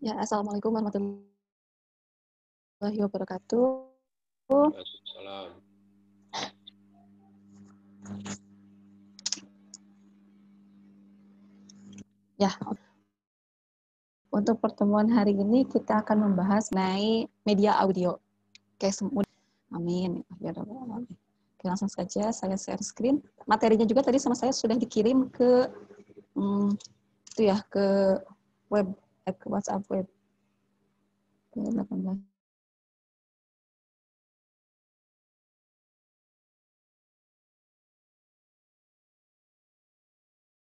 Ya, Assalamualaikum warahmatullahi wabarakatuh. Ya, untuk pertemuan hari ini kita akan membahas naik media audio. Oke, semua. Amin. Ya, Amin. Oke, langsung saja saya share screen. Materinya juga tadi sama saya sudah dikirim ke hmm, itu ya ke web eh, ke WhatsApp web.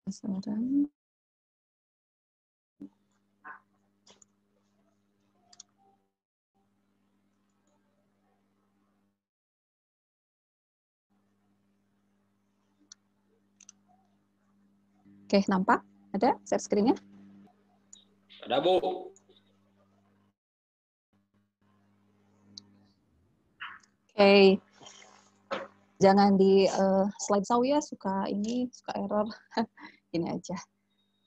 Sekarang. Oke, nampak? Ada share screen-nya? Ada, Bu. Oke. Jangan di uh, slide saw ya, suka ini, suka error. ini aja.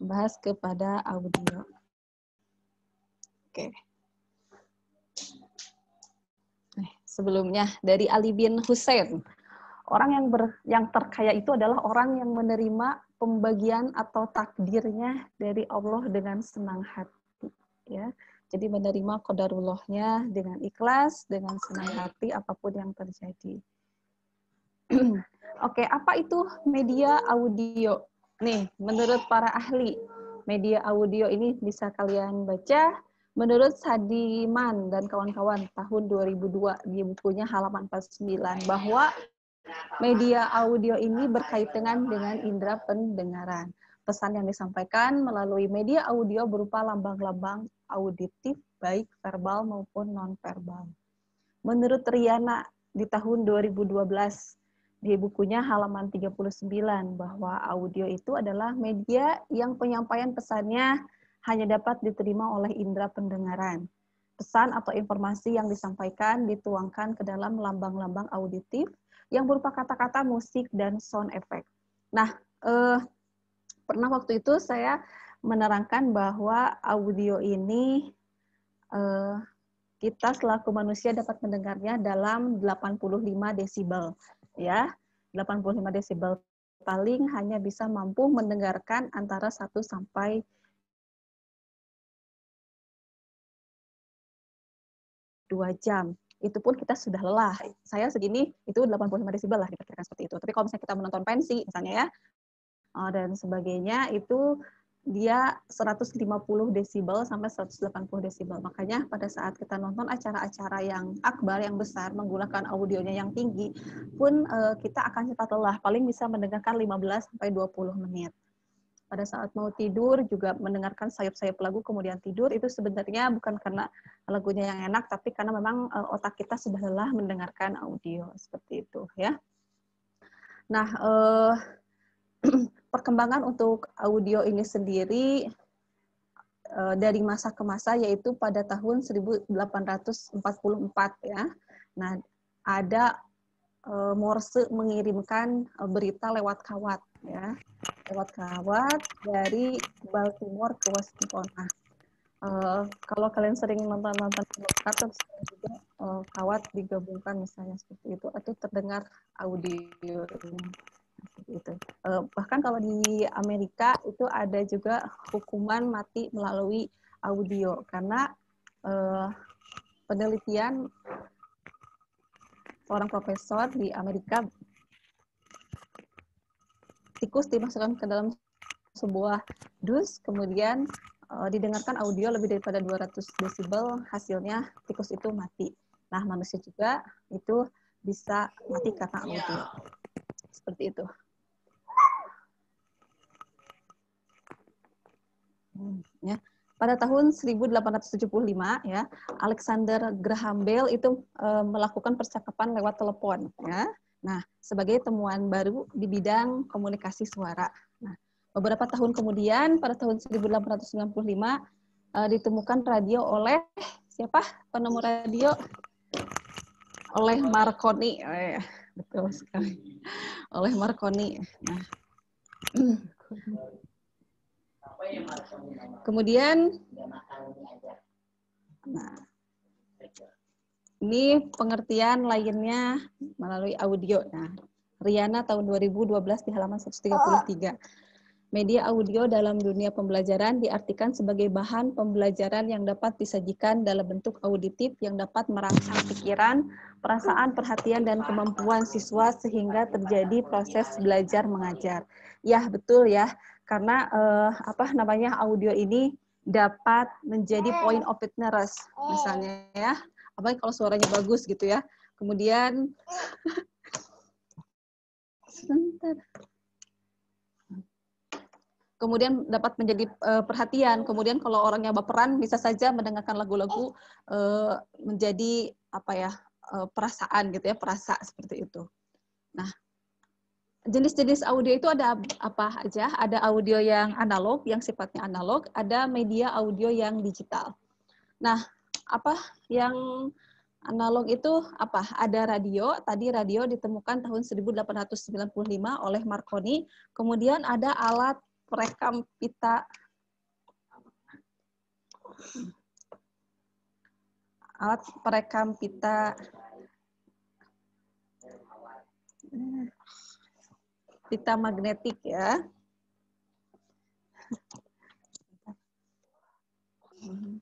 Bahas kepada audio. Oke. Eh, sebelumnya dari Ali bin Hussein. Orang yang ber, yang terkaya itu adalah orang yang menerima pembagian atau takdirnya dari Allah dengan senang hati ya jadi menerima kodarullahnya dengan ikhlas dengan senang hati apapun yang terjadi oke apa itu media audio nih menurut para ahli media audio ini bisa kalian baca menurut Sadiman dan kawan-kawan tahun 2002 di bukunya halaman 49 bahwa Media audio ini berkaitan dengan indera pendengaran. Pesan yang disampaikan melalui media audio berupa lambang-lambang auditif baik verbal maupun non verbal. Menurut Riana di tahun 2012 di bukunya halaman 39 bahwa audio itu adalah media yang penyampaian pesannya hanya dapat diterima oleh indera pendengaran. Pesan atau informasi yang disampaikan dituangkan ke dalam lambang-lambang auditif yang berupa kata-kata musik dan sound effect. Nah, eh, pernah waktu itu saya menerangkan bahwa audio ini eh, kita selaku manusia dapat mendengarnya dalam 85 desibel ya. 85 desibel paling hanya bisa mampu mendengarkan antara 1 sampai dua jam itu pun kita sudah lelah. Saya segini itu 85 desibel lah diperkirakan seperti itu. Tapi kalau misalnya kita menonton pensi misalnya ya eh, dan sebagainya itu dia 150 desibel sampai 180 desibel. Makanya pada saat kita nonton acara-acara yang akbar yang besar menggunakan audionya yang tinggi pun eh, kita akan cepat lelah, paling bisa mendengarkan 15 sampai 20 menit pada saat mau tidur juga mendengarkan sayap-sayap lagu kemudian tidur itu sebenarnya bukan karena lagunya yang enak tapi karena memang eh, otak kita sudah lelah mendengarkan audio seperti itu ya. Nah, uh, perkembangan untuk audio ini sendiri uh, dari masa ke masa yaitu pada tahun 1844 ya. Nah, ada Morse mengirimkan berita lewat kawat ya lewat kawat dari Baltimore ke Washington. Nah, eh, Uh, kalau kalian sering nonton-nonton film kartun juga uh, kawat digabungkan misalnya seperti itu atau terdengar audio seperti itu. Uh, bahkan kalau di Amerika itu ada juga hukuman mati melalui audio karena uh, penelitian seorang profesor di Amerika tikus dimasukkan ke dalam sebuah dus, kemudian uh, didengarkan audio lebih daripada 200 desibel, hasilnya tikus itu mati. Nah, manusia juga itu bisa mati karena audio. Iya. Seperti itu. Hmm, ya. Pada tahun 1875 ya, Alexander Graham Bell itu e, melakukan percakapan lewat telepon ya. Nah, sebagai temuan baru di bidang komunikasi suara. Nah, beberapa tahun kemudian pada tahun 1895 uh, eh, ditemukan radio oleh siapa? Penemu radio oleh Marconi. Oh, ya. Betul sekali. Oleh Marconi. Nah. Kemudian Nah, ini pengertian lainnya melalui audio. Nah, Riana tahun 2012 di halaman 133. Media audio dalam dunia pembelajaran diartikan sebagai bahan pembelajaran yang dapat disajikan dalam bentuk auditif yang dapat merangsang pikiran, perasaan, perhatian, dan kemampuan siswa sehingga terjadi proses belajar mengajar. Ya, betul ya. Karena eh, apa namanya audio ini dapat menjadi point of interest misalnya ya apalagi kalau suaranya bagus gitu ya. Kemudian sebentar. Kemudian dapat menjadi uh, perhatian. Kemudian kalau orangnya baperan bisa saja mendengarkan lagu-lagu uh, menjadi apa ya uh, perasaan gitu ya perasa seperti itu. Nah jenis-jenis audio itu ada apa aja? Ada audio yang analog, yang sifatnya analog, ada media audio yang digital. Nah, apa yang analog itu apa? Ada radio, tadi radio ditemukan tahun 1895 oleh Marconi. Kemudian ada alat perekam pita alat perekam pita pita magnetik ya. Mm-hmm.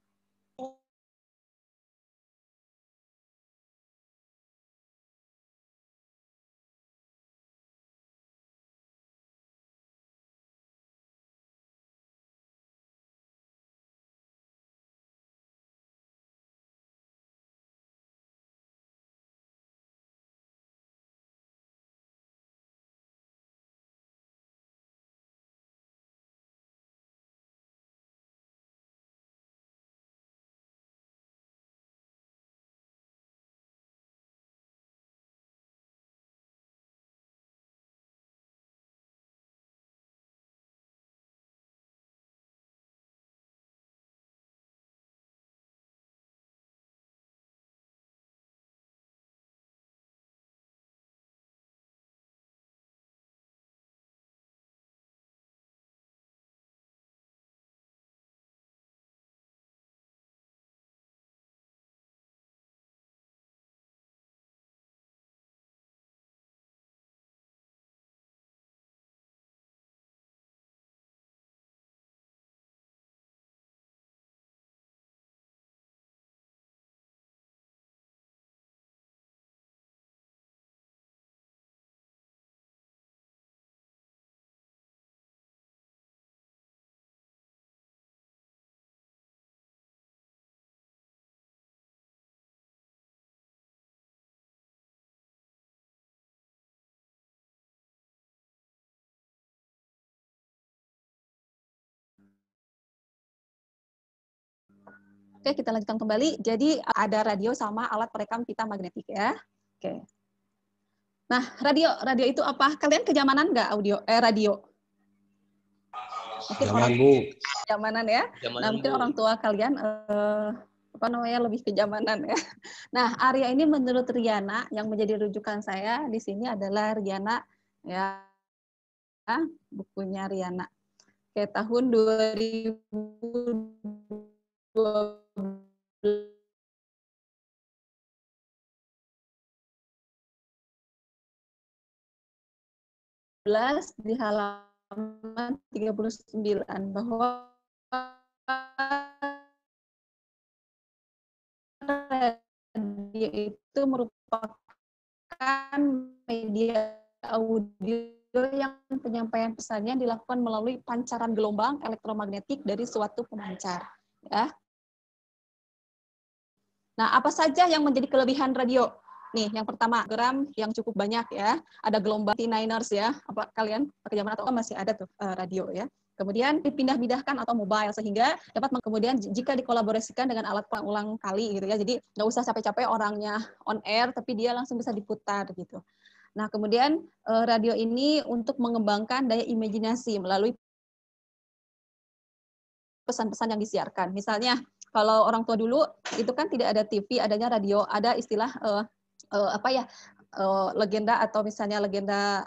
Oke, kita lanjutkan kembali. Jadi ada radio sama alat perekam pita magnetik ya. Oke. Nah, radio radio itu apa? Kalian kejamanan nggak audio eh radio? Mungkin Zaman, orang Bu. Kejamanan ya. Jamanan, nah, mungkin bu. orang tua kalian eh, apa namanya lebih kejamanan ya. Nah, area ini menurut Riana yang menjadi rujukan saya di sini adalah Riana ya bukunya Riana. Oke, tahun 2000 belas di halaman 39 bahwa radio itu merupakan media audio yang penyampaian pesannya dilakukan melalui pancaran gelombang elektromagnetik dari suatu pemancar. Ya, Nah, apa saja yang menjadi kelebihan radio? Nih, yang pertama, gram yang cukup banyak ya. Ada gelombang T-Niners ya. Apa kalian pakai zaman atau masih ada tuh eh, radio ya. Kemudian dipindah-pindahkan atau mobile sehingga dapat kemudian jika dikolaborasikan dengan alat ulang kali gitu ya. Jadi nggak usah capek-capek orangnya on air tapi dia langsung bisa diputar gitu. Nah, kemudian eh, radio ini untuk mengembangkan daya imajinasi melalui pesan-pesan yang disiarkan. Misalnya kalau orang tua dulu itu kan tidak ada TV, adanya radio, ada istilah uh, uh, apa ya uh, legenda atau misalnya legenda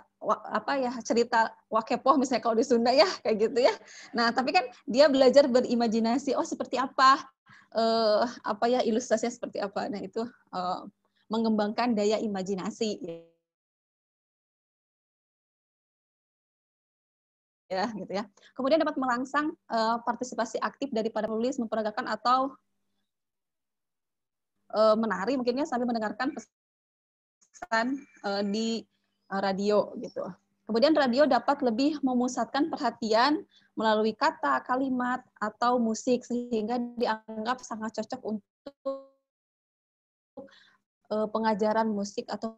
apa ya cerita wakepoh misalnya kalau di Sunda ya kayak gitu ya. Nah tapi kan dia belajar berimajinasi. Oh seperti apa? Uh, apa ya ilustrasinya seperti apa? Nah itu uh, mengembangkan daya imajinasi ya gitu ya. Kemudian dapat merangsang uh, eh, partisipasi aktif daripada penulis memperagakan atau uh, menari mungkinnya sambil mendengarkan pesan uh, di uh, radio gitu. Kemudian radio dapat lebih memusatkan perhatian melalui kata, kalimat atau musik sehingga dianggap sangat cocok untuk uh, pengajaran musik atau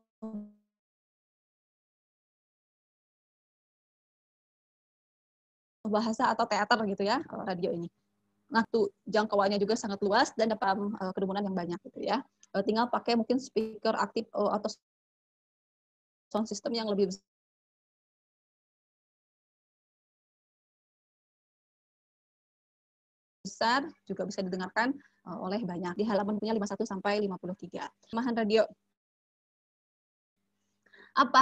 bahasa atau teater gitu ya radio ini. Nah tuh jangkauannya juga sangat luas dan dapat eh, kerumunan yang banyak gitu ya. Eh, tinggal pakai mungkin speaker aktif eh, atau sound system yang lebih besar besar juga bisa didengarkan oleh banyak di halaman punya 51 sampai 53. Kelemahan radio apa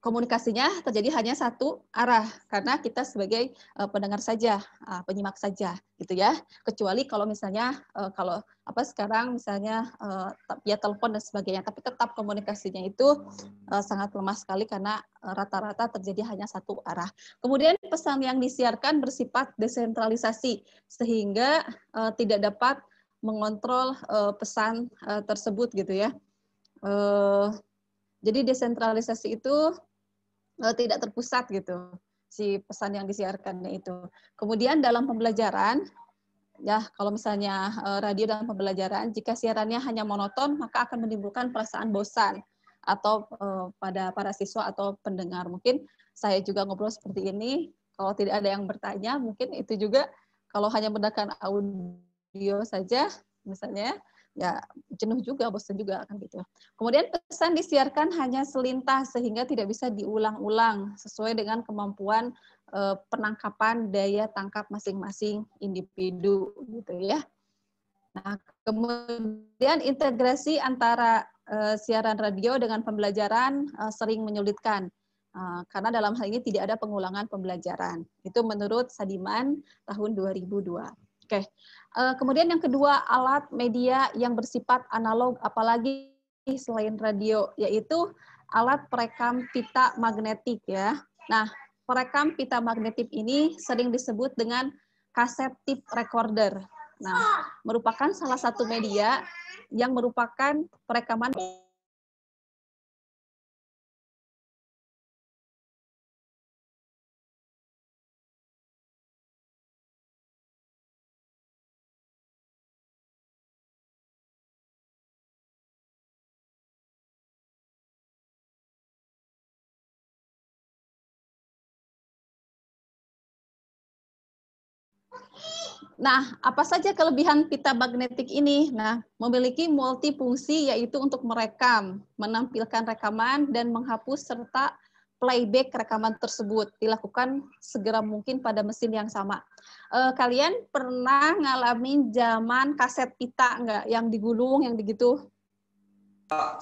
komunikasinya terjadi hanya satu arah karena kita sebagai uh, pendengar saja, uh, penyimak saja gitu ya. Kecuali kalau misalnya uh, kalau apa sekarang misalnya uh, ya telepon dan sebagainya, tapi tetap komunikasinya itu uh, sangat lemah sekali karena rata-rata uh, terjadi hanya satu arah. Kemudian pesan yang disiarkan bersifat desentralisasi sehingga uh, tidak dapat mengontrol uh, pesan uh, tersebut gitu ya. Uh, jadi desentralisasi itu Eh, tidak terpusat gitu si pesan yang disiarkannya itu. Kemudian dalam pembelajaran ya kalau misalnya eh, radio dalam pembelajaran jika siarannya hanya monoton maka akan menimbulkan perasaan bosan atau uh, pada para siswa atau pendengar. Mungkin saya juga ngobrol seperti ini kalau tidak ada yang bertanya mungkin itu juga kalau hanya mendengarkan audio saja misalnya ya jenuh juga, bosan juga kan gitu. Kemudian pesan disiarkan hanya selintas sehingga tidak bisa diulang-ulang sesuai dengan kemampuan eh, penangkapan daya tangkap masing-masing individu gitu ya. Nah, kemudian integrasi antara eh, siaran radio dengan pembelajaran eh, sering menyulitkan eh, karena dalam hal ini tidak ada pengulangan pembelajaran. Itu menurut Sadiman tahun 2002. Oke. Okay. Uh, eh, kemudian yang kedua alat media yang bersifat analog apalagi selain radio yaitu alat perekam pita magnetik ya. Nah, perekam pita magnetik ini sering disebut dengan kaset tip recorder. Nah, merupakan salah satu media yang merupakan perekaman Nah, apa saja kelebihan pita magnetik ini? Nah, memiliki multifungsi yaitu untuk merekam, menampilkan rekaman, dan menghapus serta playback rekaman tersebut. Dilakukan segera mungkin pada mesin yang sama. E, kalian pernah ngalamin zaman kaset pita enggak Yang digulung, yang begitu?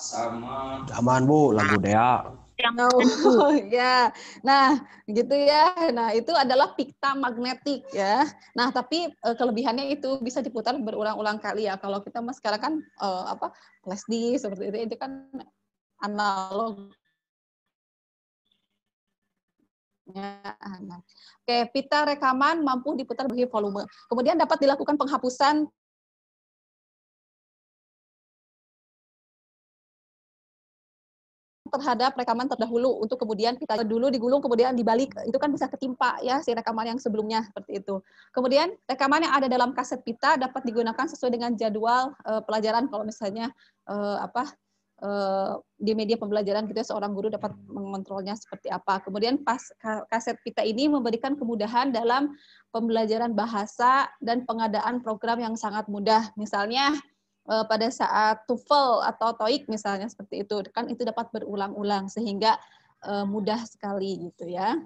Sama. Zaman, Bu. Lagu Dea yang oh, ya. Nah, gitu ya. Nah, itu adalah pikta magnetik ya. Nah, tapi uh, kelebihannya itu bisa diputar berulang-ulang kali ya. Kalau kita mas sekarang kan uh, apa? plastik seperti itu itu kan ya, analog Oke, pita rekaman mampu diputar bagi volume. Kemudian dapat dilakukan penghapusan terhadap rekaman terdahulu untuk kemudian kita dulu digulung kemudian dibalik itu kan bisa ketimpa ya si rekaman yang sebelumnya seperti itu. Kemudian rekaman yang ada dalam kaset pita dapat digunakan sesuai dengan jadwal uh, pelajaran kalau misalnya uh, apa uh, di media pembelajaran gitu ya seorang guru dapat mengontrolnya seperti apa. Kemudian pas kaset pita ini memberikan kemudahan dalam pembelajaran bahasa dan pengadaan program yang sangat mudah. Misalnya Eh, pada saat tufel atau toik misalnya seperti itu kan itu dapat berulang-ulang sehingga eh, mudah sekali gitu ya.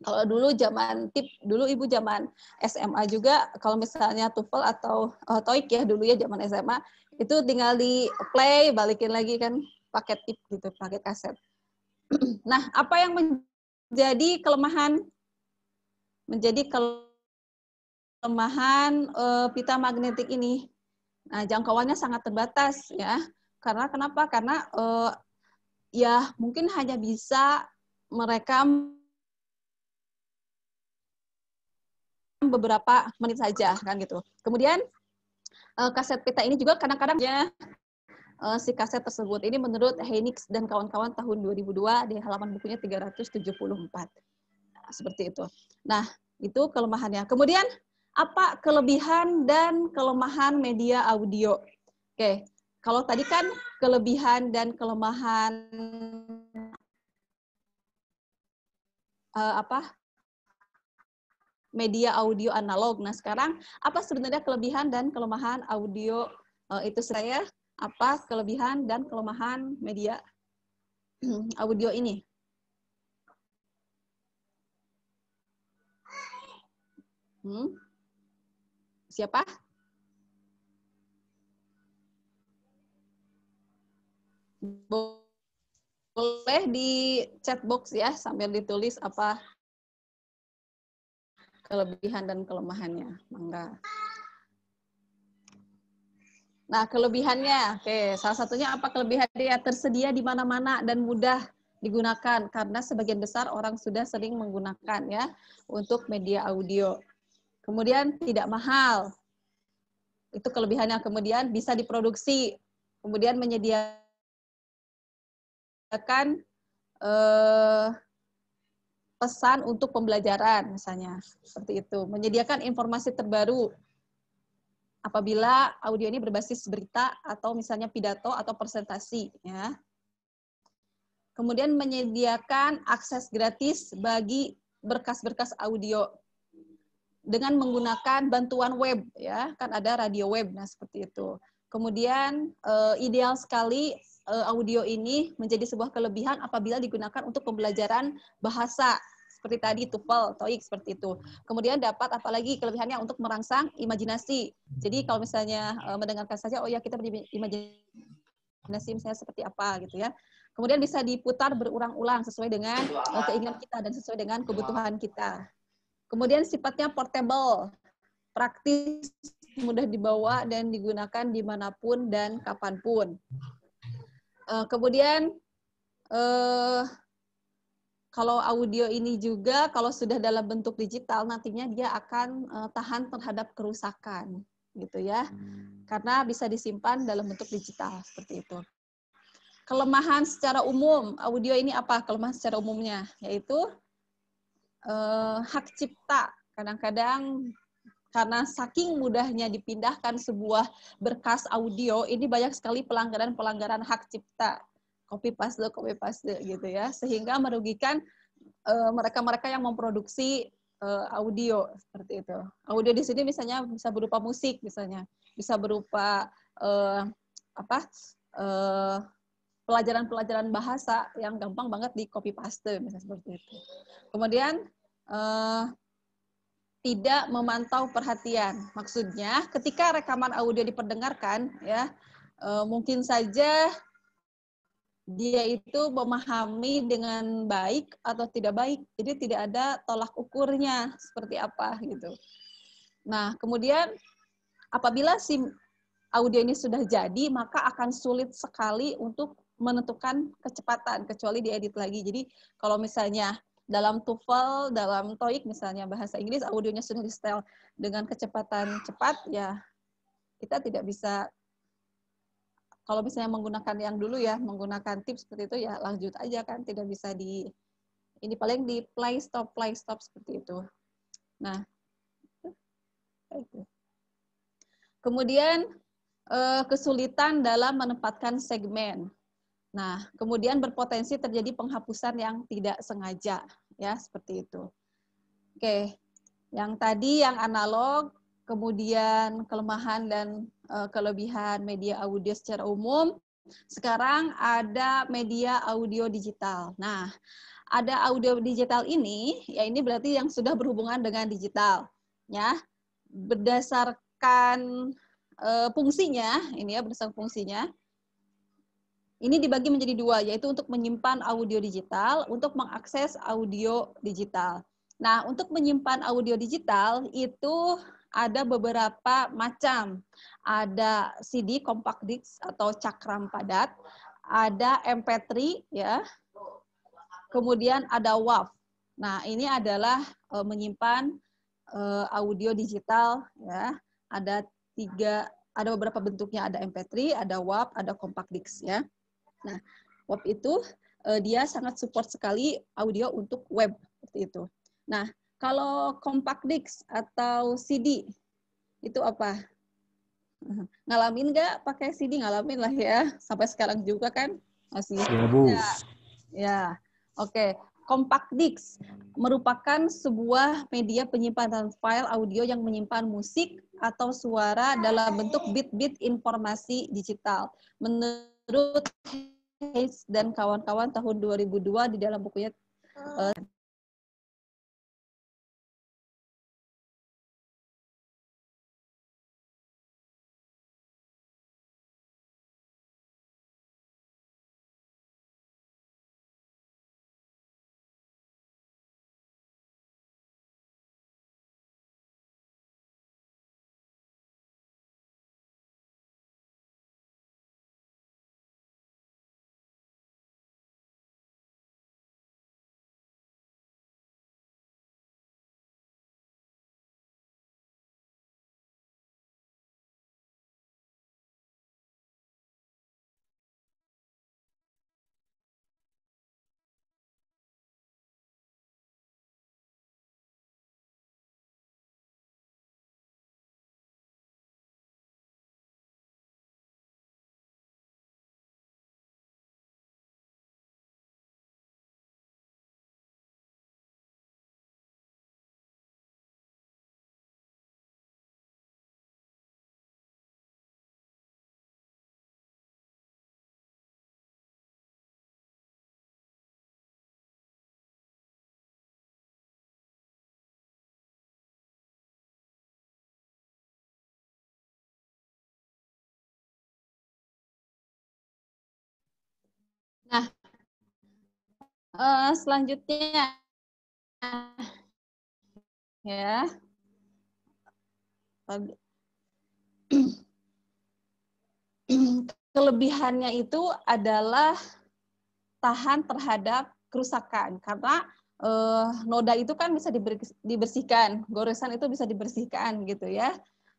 Kalau dulu zaman tip dulu ibu zaman SMA juga kalau misalnya tufel atau eh, toik ya dulu ya zaman SMA itu tinggal di play balikin lagi kan paket tip gitu paket kaset. Nah apa yang menjadi kelemahan menjadi kelemahan pita magnetik ini Nah, jangkauannya sangat terbatas ya. Karena kenapa? Karena uh, ya mungkin hanya bisa mereka beberapa menit saja kan gitu. Kemudian uh, kaset pita ini juga kadang-kadang ya uh, si kaset tersebut. Ini menurut Henix dan kawan-kawan tahun 2002 di halaman bukunya 374. Nah, seperti itu. Nah, itu kelemahannya. Kemudian apa kelebihan dan kelemahan media audio. Oke, kalau tadi kan kelebihan dan kelemahan uh, apa media audio analog. Nah sekarang apa sebenarnya kelebihan dan kelemahan audio uh, itu saya apa kelebihan dan kelemahan media audio ini? Hmm? Siapa? Boleh di chat box ya sambil ditulis apa kelebihan dan kelemahannya. Mangga. Nah, kelebihannya, oke, salah satunya apa kelebihan dia? Tersedia di mana-mana dan mudah digunakan karena sebagian besar orang sudah sering menggunakan ya untuk media audio. Kemudian tidak mahal. Itu kelebihannya. Kemudian bisa diproduksi. Kemudian menyediakan eh, pesan untuk pembelajaran misalnya. Seperti itu. Menyediakan informasi terbaru apabila audio ini berbasis berita atau misalnya pidato atau presentasi. Ya. Kemudian menyediakan akses gratis bagi berkas-berkas audio dengan menggunakan bantuan web ya kan ada radio web nah seperti itu kemudian uh, ideal sekali uh, audio ini menjadi sebuah kelebihan apabila digunakan untuk pembelajaran bahasa seperti tadi TOEFL, TOEIC seperti itu. Kemudian dapat apalagi kelebihannya untuk merangsang imajinasi. Jadi kalau misalnya uh, mendengarkan saja oh ya kita berimajinasi misalnya seperti apa gitu ya. Kemudian bisa diputar berulang-ulang sesuai dengan keinginan kita dan sesuai dengan kebutuhan kita. Kemudian sifatnya portable, praktis, mudah dibawa dan digunakan dimanapun dan kapanpun. Uh, kemudian eh, kalau audio ini juga kalau sudah dalam bentuk digital nantinya dia akan eh, tahan terhadap kerusakan gitu ya, karena bisa disimpan dalam bentuk digital seperti itu. Kelemahan secara umum audio ini apa? Kelemahan secara umumnya yaitu eh, hak cipta. Kadang-kadang karena saking mudahnya dipindahkan sebuah berkas audio, ini banyak sekali pelanggaran-pelanggaran hak cipta. Copy paste, copy paste gitu ya. Sehingga merugikan eh, mereka-mereka uh, yang memproduksi uh, audio seperti itu. Audio di sini misalnya bisa berupa musik misalnya, bisa berupa uh, apa? uh, pelajaran-pelajaran bahasa yang gampang banget di copy paste misalnya seperti itu. Kemudian uh, tidak memantau perhatian. Maksudnya ketika rekaman audio diperdengarkan ya uh, mungkin saja dia itu memahami dengan baik atau tidak baik. Jadi tidak ada tolak ukurnya seperti apa gitu. Nah, kemudian apabila si audio ini sudah jadi, maka akan sulit sekali untuk menentukan kecepatan kecuali diedit lagi. Jadi kalau misalnya dalam TOEFL, dalam TOEIC misalnya bahasa Inggris audionya sudah di setel dengan kecepatan cepat ya kita tidak bisa kalau misalnya menggunakan yang dulu ya, menggunakan tips seperti itu ya lanjut aja kan tidak bisa di ini paling di play stop play stop seperti itu. Nah, Kemudian eh, kesulitan dalam menempatkan segmen. Nah, kemudian berpotensi terjadi penghapusan yang tidak sengaja, ya seperti itu. Oke, yang tadi yang analog, kemudian kelemahan dan eh, kelebihan media audio secara umum. Sekarang ada media audio digital. Nah, ada audio digital ini, ya ini berarti yang sudah berhubungan dengan digital, ya berdasarkan eh, fungsinya, ini ya berdasarkan fungsinya ini dibagi menjadi dua, yaitu untuk menyimpan audio digital, untuk mengakses audio digital. Nah, untuk menyimpan audio digital itu ada beberapa macam. Ada CD, compact disc atau cakram padat, ada MP3 ya. Kemudian ada WAV. Nah, ini adalah e, menyimpan e, audio digital ya. Ada tiga ada beberapa bentuknya, ada MP3, ada WAV, ada compact disc ya. Nah, waktu itu uh, dia sangat support sekali audio untuk web seperti itu. Nah, kalau compact disc atau CD itu apa? Ngalamin nggak pakai CD? Ngalamin lah ya. Sampai sekarang juga kan masih. Ya, Bu. Ya. ya. Oke, okay. compact disc merupakan sebuah media penyimpanan file audio yang menyimpan musik atau suara dalam bentuk bit-bit informasi digital. Menurut Hayes dan kawan-kawan tahun 2002 di dalam bukunya uh, uh, selanjutnya ya kelebihannya itu adalah tahan terhadap kerusakan karena uh, noda itu kan bisa dibersihkan, goresan itu bisa dibersihkan gitu ya.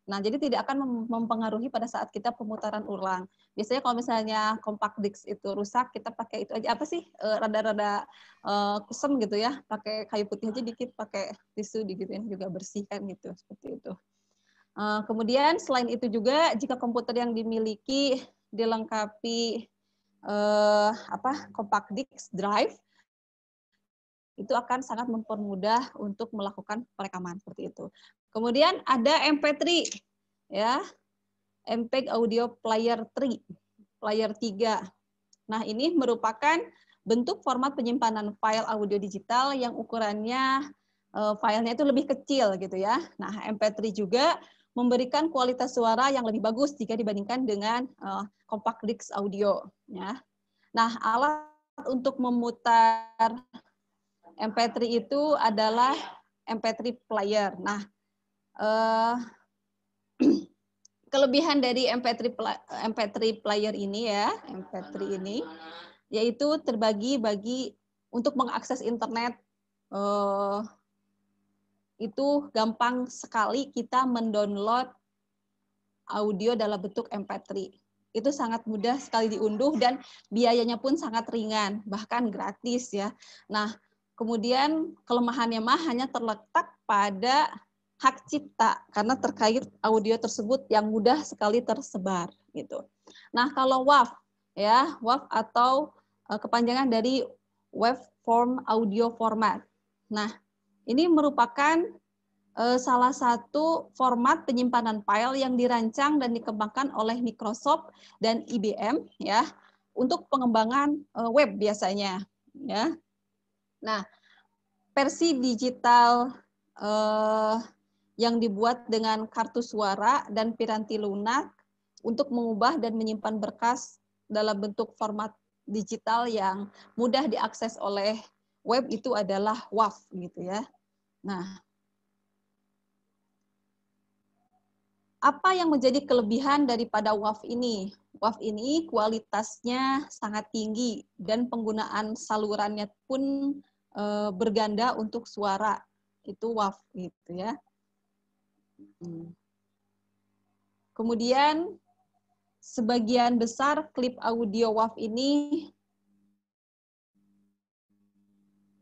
Nah, jadi tidak akan mempengaruhi pada saat kita pemutaran ulang. Biasanya kalau misalnya compact disc itu rusak, kita pakai itu aja apa sih eh, rada-rada uh, eh, kusem gitu ya, pakai kayu putih aja dikit, pakai tisu digituin juga bersihkan gitu, seperti itu. Uh, kemudian selain itu juga jika komputer yang dimiliki dilengkapi uh, apa compact disc drive itu akan sangat mempermudah untuk melakukan perekaman seperti itu. Kemudian ada MP3 ya. MPEG Audio Player 3, Player 3. Nah, ini merupakan bentuk format penyimpanan file audio digital yang ukurannya eh, filenya itu lebih kecil gitu ya. Nah, MP3 juga memberikan kualitas suara yang lebih bagus jika dibandingkan dengan eh, compact disc audio ya. Nah, alat untuk memutar MP3 itu adalah MP3 player. Nah, uh, kelebihan dari MP3 MP3 player ini ya, MP3 ini yaitu terbagi bagi untuk mengakses internet uh, itu gampang sekali kita mendownload audio dalam bentuk MP3. Itu sangat mudah sekali diunduh dan biayanya pun sangat ringan, bahkan gratis ya. Nah, kemudian kelemahannya mah hanya terletak pada hak cipta karena terkait audio tersebut yang mudah sekali tersebar gitu. Nah, kalau WAV ya, WAV atau eh, kepanjangan dari form audio format. Nah, ini merupakan eh, salah satu format penyimpanan file yang dirancang dan dikembangkan oleh Microsoft dan IBM ya untuk pengembangan eh, web biasanya ya. Nah, versi digital uh, yang dibuat dengan kartu suara dan piranti lunak untuk mengubah dan menyimpan berkas dalam bentuk format digital yang mudah diakses oleh web itu adalah WAF gitu ya. Nah, apa yang menjadi kelebihan daripada WAF ini? WAF ini kualitasnya sangat tinggi dan penggunaan salurannya pun eh, berganda untuk suara. Itu WAF gitu ya. Hmm. Kemudian sebagian besar klip audio WAV ini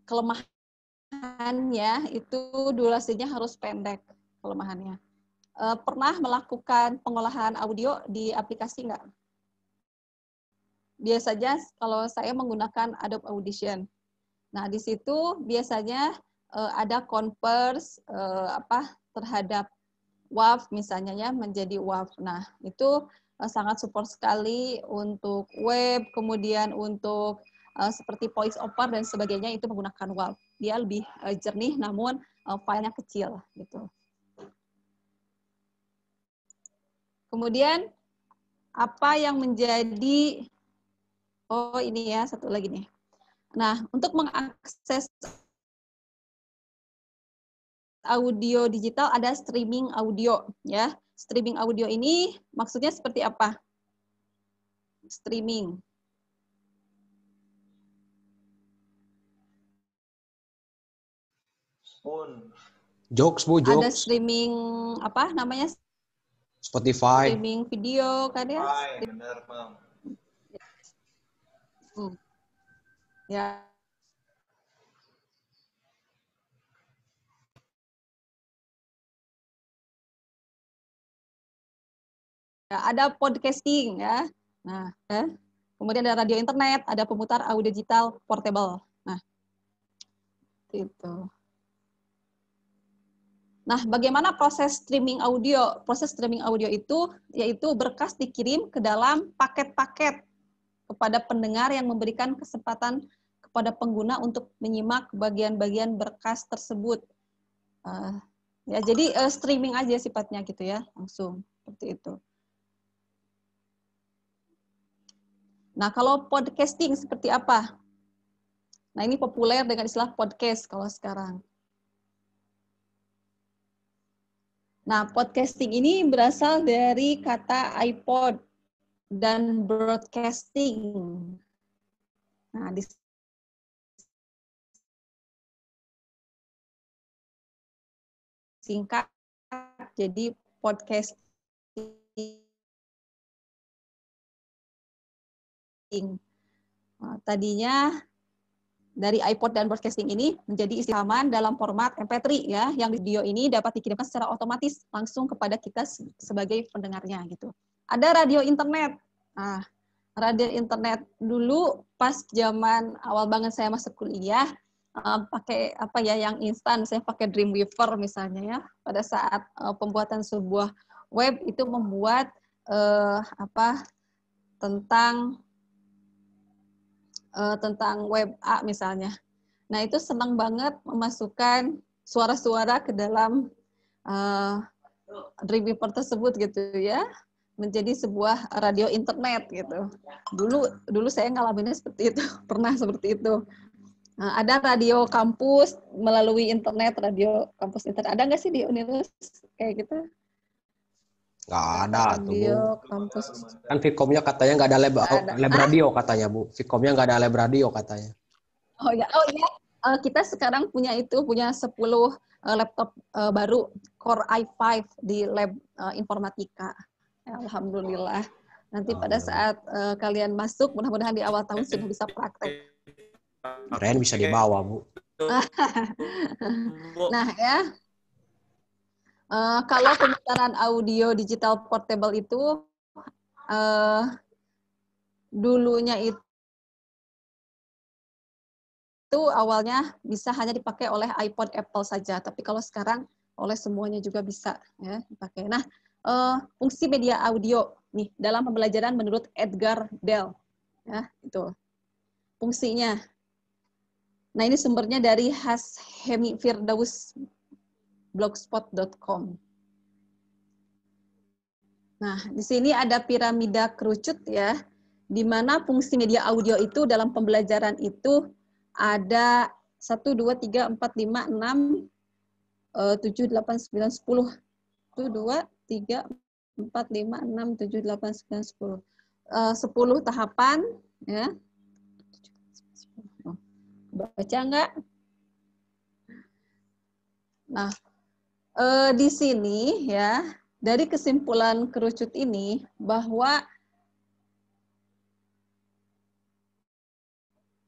kelemahannya itu durasinya harus pendek kelemahannya. E, pernah melakukan pengolahan audio di aplikasi nggak? Biasanya kalau saya menggunakan Adobe Audition. Nah, di situ biasanya e, ada converse e, apa terhadap WAF misalnya ya menjadi WAF. Nah, itu eh, sangat support sekali untuk web, kemudian untuk eh, seperti voice over dan sebagainya itu menggunakan WAF. Dia lebih eh, jernih namun filenya kecil gitu. Kemudian apa yang menjadi oh ini ya satu lagi nih. Nah, untuk mengakses audio digital ada streaming audio ya. Streaming audio ini maksudnya seperti apa? Streaming. Spoon. Jokes bu, jokes. Ada streaming apa namanya? Spotify. Streaming video kan ya? Spotify, benar, Hmm. Ya, Ya, ada podcasting ya. Nah, ya. kemudian ada radio internet, ada pemutar audio digital portable. Nah, itu. Nah, bagaimana proses streaming audio? Proses streaming audio itu yaitu berkas dikirim ke dalam paket-paket kepada pendengar yang memberikan kesempatan kepada pengguna untuk menyimak bagian-bagian berkas tersebut. Uh, ya, jadi uh, streaming aja sifatnya gitu ya, langsung seperti itu. Nah, kalau podcasting seperti apa? Nah, ini populer dengan istilah podcast kalau sekarang. Nah, podcasting ini berasal dari kata iPod dan broadcasting. Nah, di singkat jadi podcasting Nah, tadinya dari iPod dan broadcasting ini menjadi istilahan dalam format MP3 ya, yang video ini dapat dikirimkan secara otomatis langsung kepada kita sebagai pendengarnya gitu. Ada radio internet. Nah, radio internet dulu pas zaman awal banget saya masuk kuliah eh, pakai apa ya yang instan, saya pakai Dreamweaver misalnya ya. Pada saat eh, pembuatan sebuah web itu membuat uh, apa tentang uh, tentang web A misalnya. Nah itu senang banget memasukkan suara-suara ke dalam uh, eh, reviewer tersebut gitu ya menjadi sebuah radio internet gitu. Dulu dulu saya ngalaminnya seperti itu, pernah seperti itu. Nah, ada radio kampus melalui internet, radio kampus internet. Ada nggak sih di Unilus kayak gitu? Gak ada tuh bu. Kampus. Kan Vkomnya katanya nggak ada lab gak ada. lab ah. radio katanya bu. Vkomnya nggak ada lab radio katanya. Oh ya, oh ya. Uh, kita sekarang punya itu punya 10 uh, eh, laptop uh, baru Core i5 di lab uh, informatika. Alhamdulillah. Nanti pada saat uh, kalian masuk, mudah-mudahan di awal tahun sudah bisa praktek. Keren bisa dibawa bu. nah ya Uh, kalau pemutaran audio digital portable itu uh, dulunya itu itu awalnya bisa hanya dipakai oleh iPod Apple saja, tapi kalau sekarang oleh semuanya juga bisa ya dipakai. Nah, uh, fungsi media audio nih dalam pembelajaran menurut Edgar Dell ya itu fungsinya. Nah ini sumbernya dari Has Hemi Firdaus blogspot.com. Nah, di sini ada piramida kerucut ya, di mana fungsi media audio itu dalam pembelajaran itu ada 1, 2, 3, 4, 5, 6, 7, 8, 9, 10. 1, 2, 3, 4, 5, 6, 7, 8, 9, 10. 10 tahapan ya. Baca enggak? Nah, e, di sini ya dari kesimpulan kerucut ini bahwa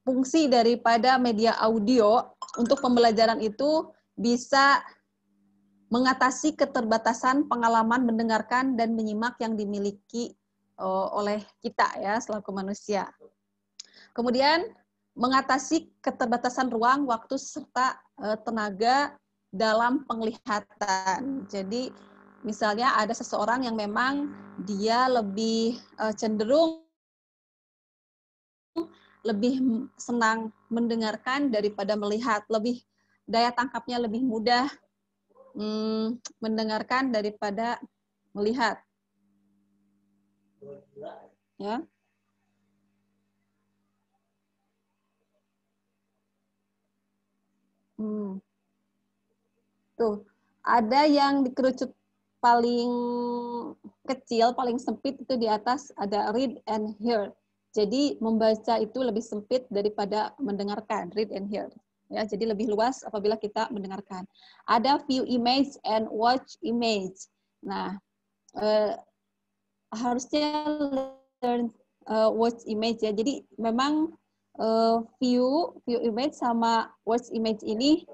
fungsi daripada media audio untuk pembelajaran itu bisa mengatasi keterbatasan pengalaman mendengarkan dan menyimak yang dimiliki eh, oleh kita ya selaku manusia. Kemudian mengatasi keterbatasan ruang, waktu serta eh, tenaga dalam penglihatan. Jadi misalnya ada seseorang yang memang dia lebih eh, cenderung lebih senang mendengarkan daripada melihat, lebih daya tangkapnya lebih mudah hmm, mendengarkan daripada melihat. Ya. Hmm gitu. Ada yang dikerucut paling kecil, paling sempit itu di atas ada read and hear. Jadi membaca itu lebih sempit daripada mendengarkan, read and hear. Ya, jadi lebih luas apabila kita mendengarkan. Ada view image and watch image. Nah, eh, harusnya learn uh, watch image ya. Jadi memang uh, view view image sama watch image ini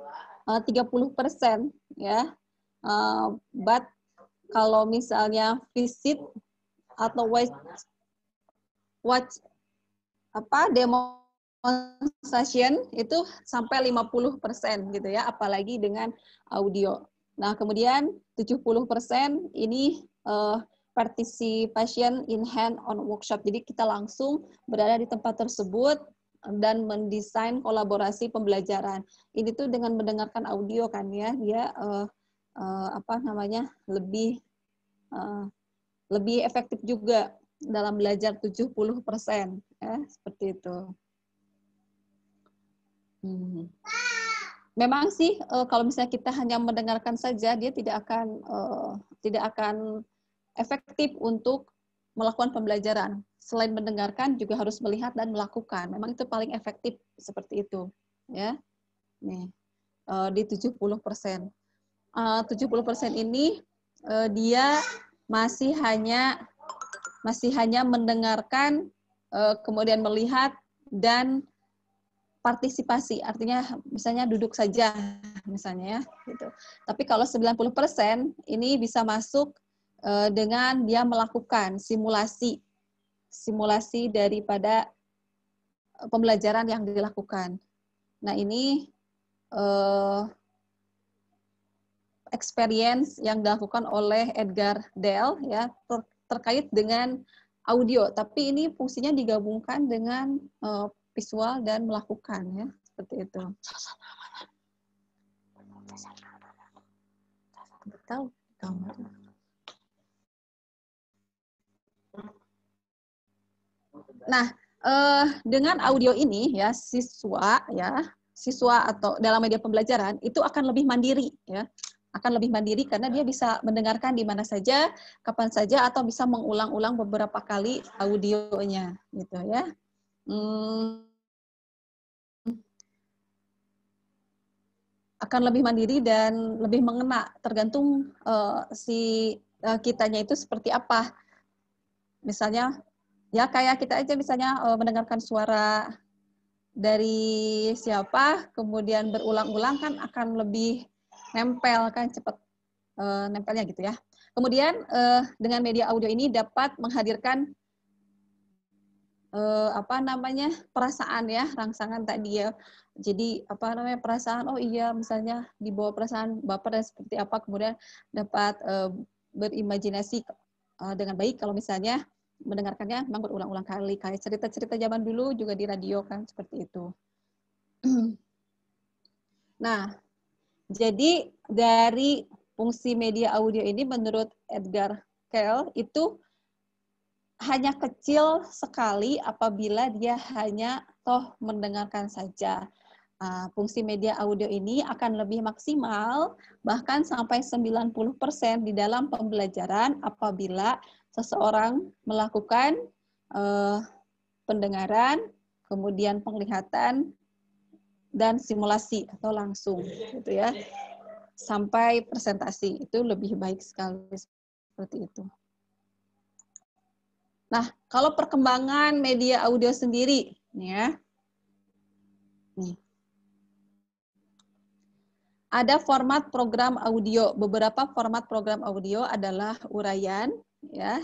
Eh, puluh persen ya. Uh, but kalau misalnya visit atau watch, watch apa demonstration itu sampai 50% gitu ya, apalagi dengan audio. Nah, kemudian 70% ini uh, participation in hand on workshop. Jadi kita langsung berada di tempat tersebut dan mendesain kolaborasi pembelajaran. Ini tuh dengan mendengarkan audio kan ya, dia uh, uh, apa namanya lebih uh, lebih efektif juga dalam belajar 70% ya, seperti itu. Hmm. Memang sih uh, kalau misalnya kita hanya mendengarkan saja dia tidak akan uh, tidak akan efektif untuk melakukan pembelajaran selain mendengarkan juga harus melihat dan melakukan. Memang itu paling efektif seperti itu, ya. Nih, eh, di 70%. puluh 70% eh, ini eh, dia masih hanya masih hanya mendengarkan kemudian melihat dan partisipasi. Artinya misalnya duduk saja misalnya ya, gitu. Tapi kalau 90% ini bisa masuk dengan dia melakukan simulasi simulasi daripada eh, pembelajaran yang dilakukan. Nah, ini uh, experience yang dilakukan oleh Edgar Dell ya terkait dengan audio, tapi ini fungsinya digabungkan dengan uh, visual dan melakukan ya, seperti itu. Tahu Nah, eh, dengan audio ini ya siswa ya siswa atau dalam media pembelajaran itu akan lebih mandiri ya akan lebih mandiri karena dia bisa mendengarkan di mana saja, kapan saja, atau bisa mengulang-ulang beberapa kali audionya, gitu ya. Hmm. akan lebih mandiri dan lebih mengena tergantung uh, si uh, kitanya itu seperti apa. Misalnya ya kayak kita aja misalnya uh, mendengarkan suara dari siapa kemudian berulang-ulang kan akan lebih nempel kan cepat uh, eh, nempelnya gitu ya. Kemudian uh, dengan media audio ini dapat menghadirkan uh, apa namanya perasaan ya rangsangan tadi ya jadi apa namanya perasaan oh iya misalnya dibawa perasaan baper dan seperti apa kemudian dapat uh, berimajinasi dengan baik kalau misalnya mendengarkannya memang berulang-ulang kali kayak cerita-cerita zaman dulu juga di radio kan seperti itu. Nah, jadi dari fungsi media audio ini menurut Edgar Kell itu hanya kecil sekali apabila dia hanya toh mendengarkan saja. Ah, fungsi media audio ini akan lebih maksimal bahkan sampai 90% di dalam pembelajaran apabila seseorang melakukan uh, pendengaran, kemudian penglihatan dan simulasi atau langsung gitu ya. Sampai presentasi itu lebih baik sekali seperti itu. Nah, kalau perkembangan media audio sendiri nih ya. Nih, ada format program audio. Beberapa format program audio adalah urayan ya.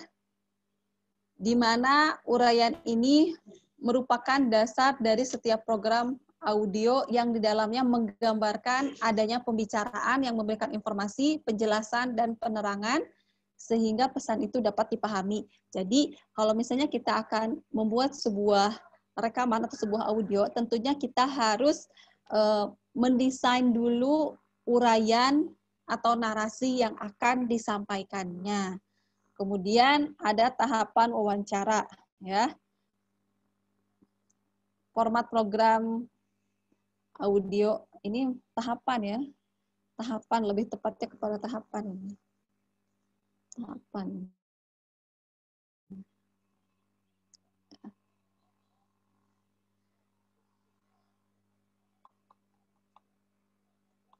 Di mana uraian ini merupakan dasar dari setiap program audio yang di dalamnya menggambarkan adanya pembicaraan yang memberikan informasi, penjelasan, dan penerangan sehingga pesan itu dapat dipahami. Jadi kalau misalnya kita akan membuat sebuah rekaman atau sebuah audio, tentunya kita harus e, mendesain dulu uraian atau narasi yang akan disampaikannya. Kemudian ada tahapan wawancara ya. Format program audio ini tahapan ya. Tahapan lebih tepatnya kepada tahapan. Tahapan.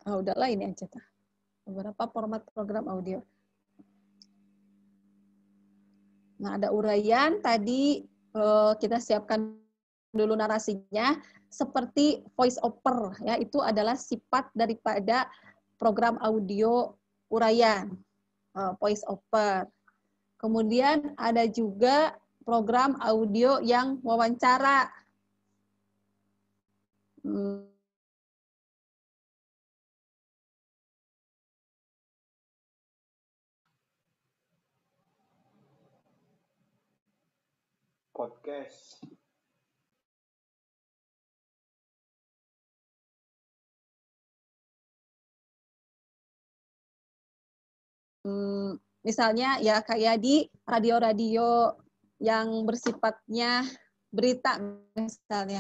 Ah, udahlah ini aja tah. Beberapa format program audio. Nah, ada uraian tadi eh, kita siapkan dulu narasinya seperti voice over ya itu adalah sifat daripada program audio uraian eh, voice over. Kemudian ada juga program audio yang wawancara. Hmm podcast hmm, misalnya ya kayak di radio-radio yang bersifatnya berita misalnya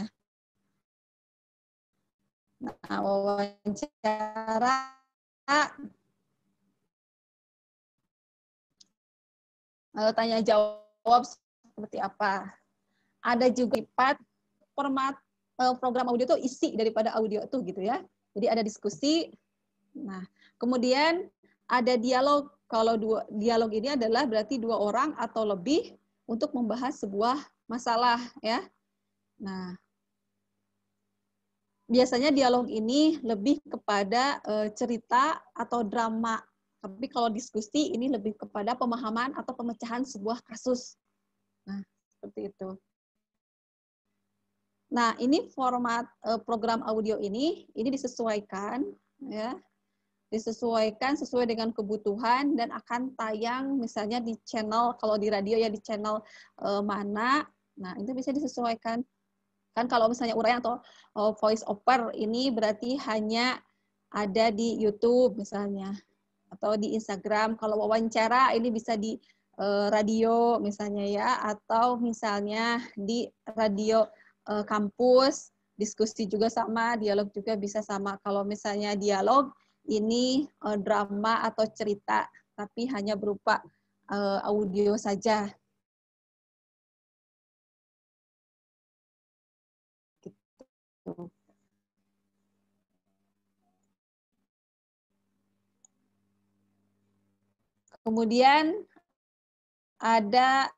nah wawancara tanya jawab seperti apa. Ada juga lipat format eh, program audio itu isi daripada audio itu gitu ya. Jadi ada diskusi. Nah, kemudian ada dialog. Kalau dua, dialog ini adalah berarti dua orang atau lebih untuk membahas sebuah masalah ya. Nah, biasanya dialog ini lebih kepada uh, cerita atau drama. Tapi kalau diskusi ini lebih kepada pemahaman atau pemecahan sebuah kasus. Nah, seperti itu. Nah, ini format e, program audio ini, ini disesuaikan, ya, disesuaikan sesuai dengan kebutuhan dan akan tayang misalnya di channel kalau di radio ya di channel e, mana. Nah, itu bisa disesuaikan. Kan kalau misalnya uraian atau e, voice over ini berarti hanya ada di YouTube misalnya atau di Instagram. Kalau wawancara ini bisa di Eh, radio misalnya ya atau misalnya di radio eh, kampus diskusi juga sama dialog juga bisa sama kalau misalnya dialog ini eh, drama atau cerita tapi hanya berupa audio saja gitu. Kemudian ada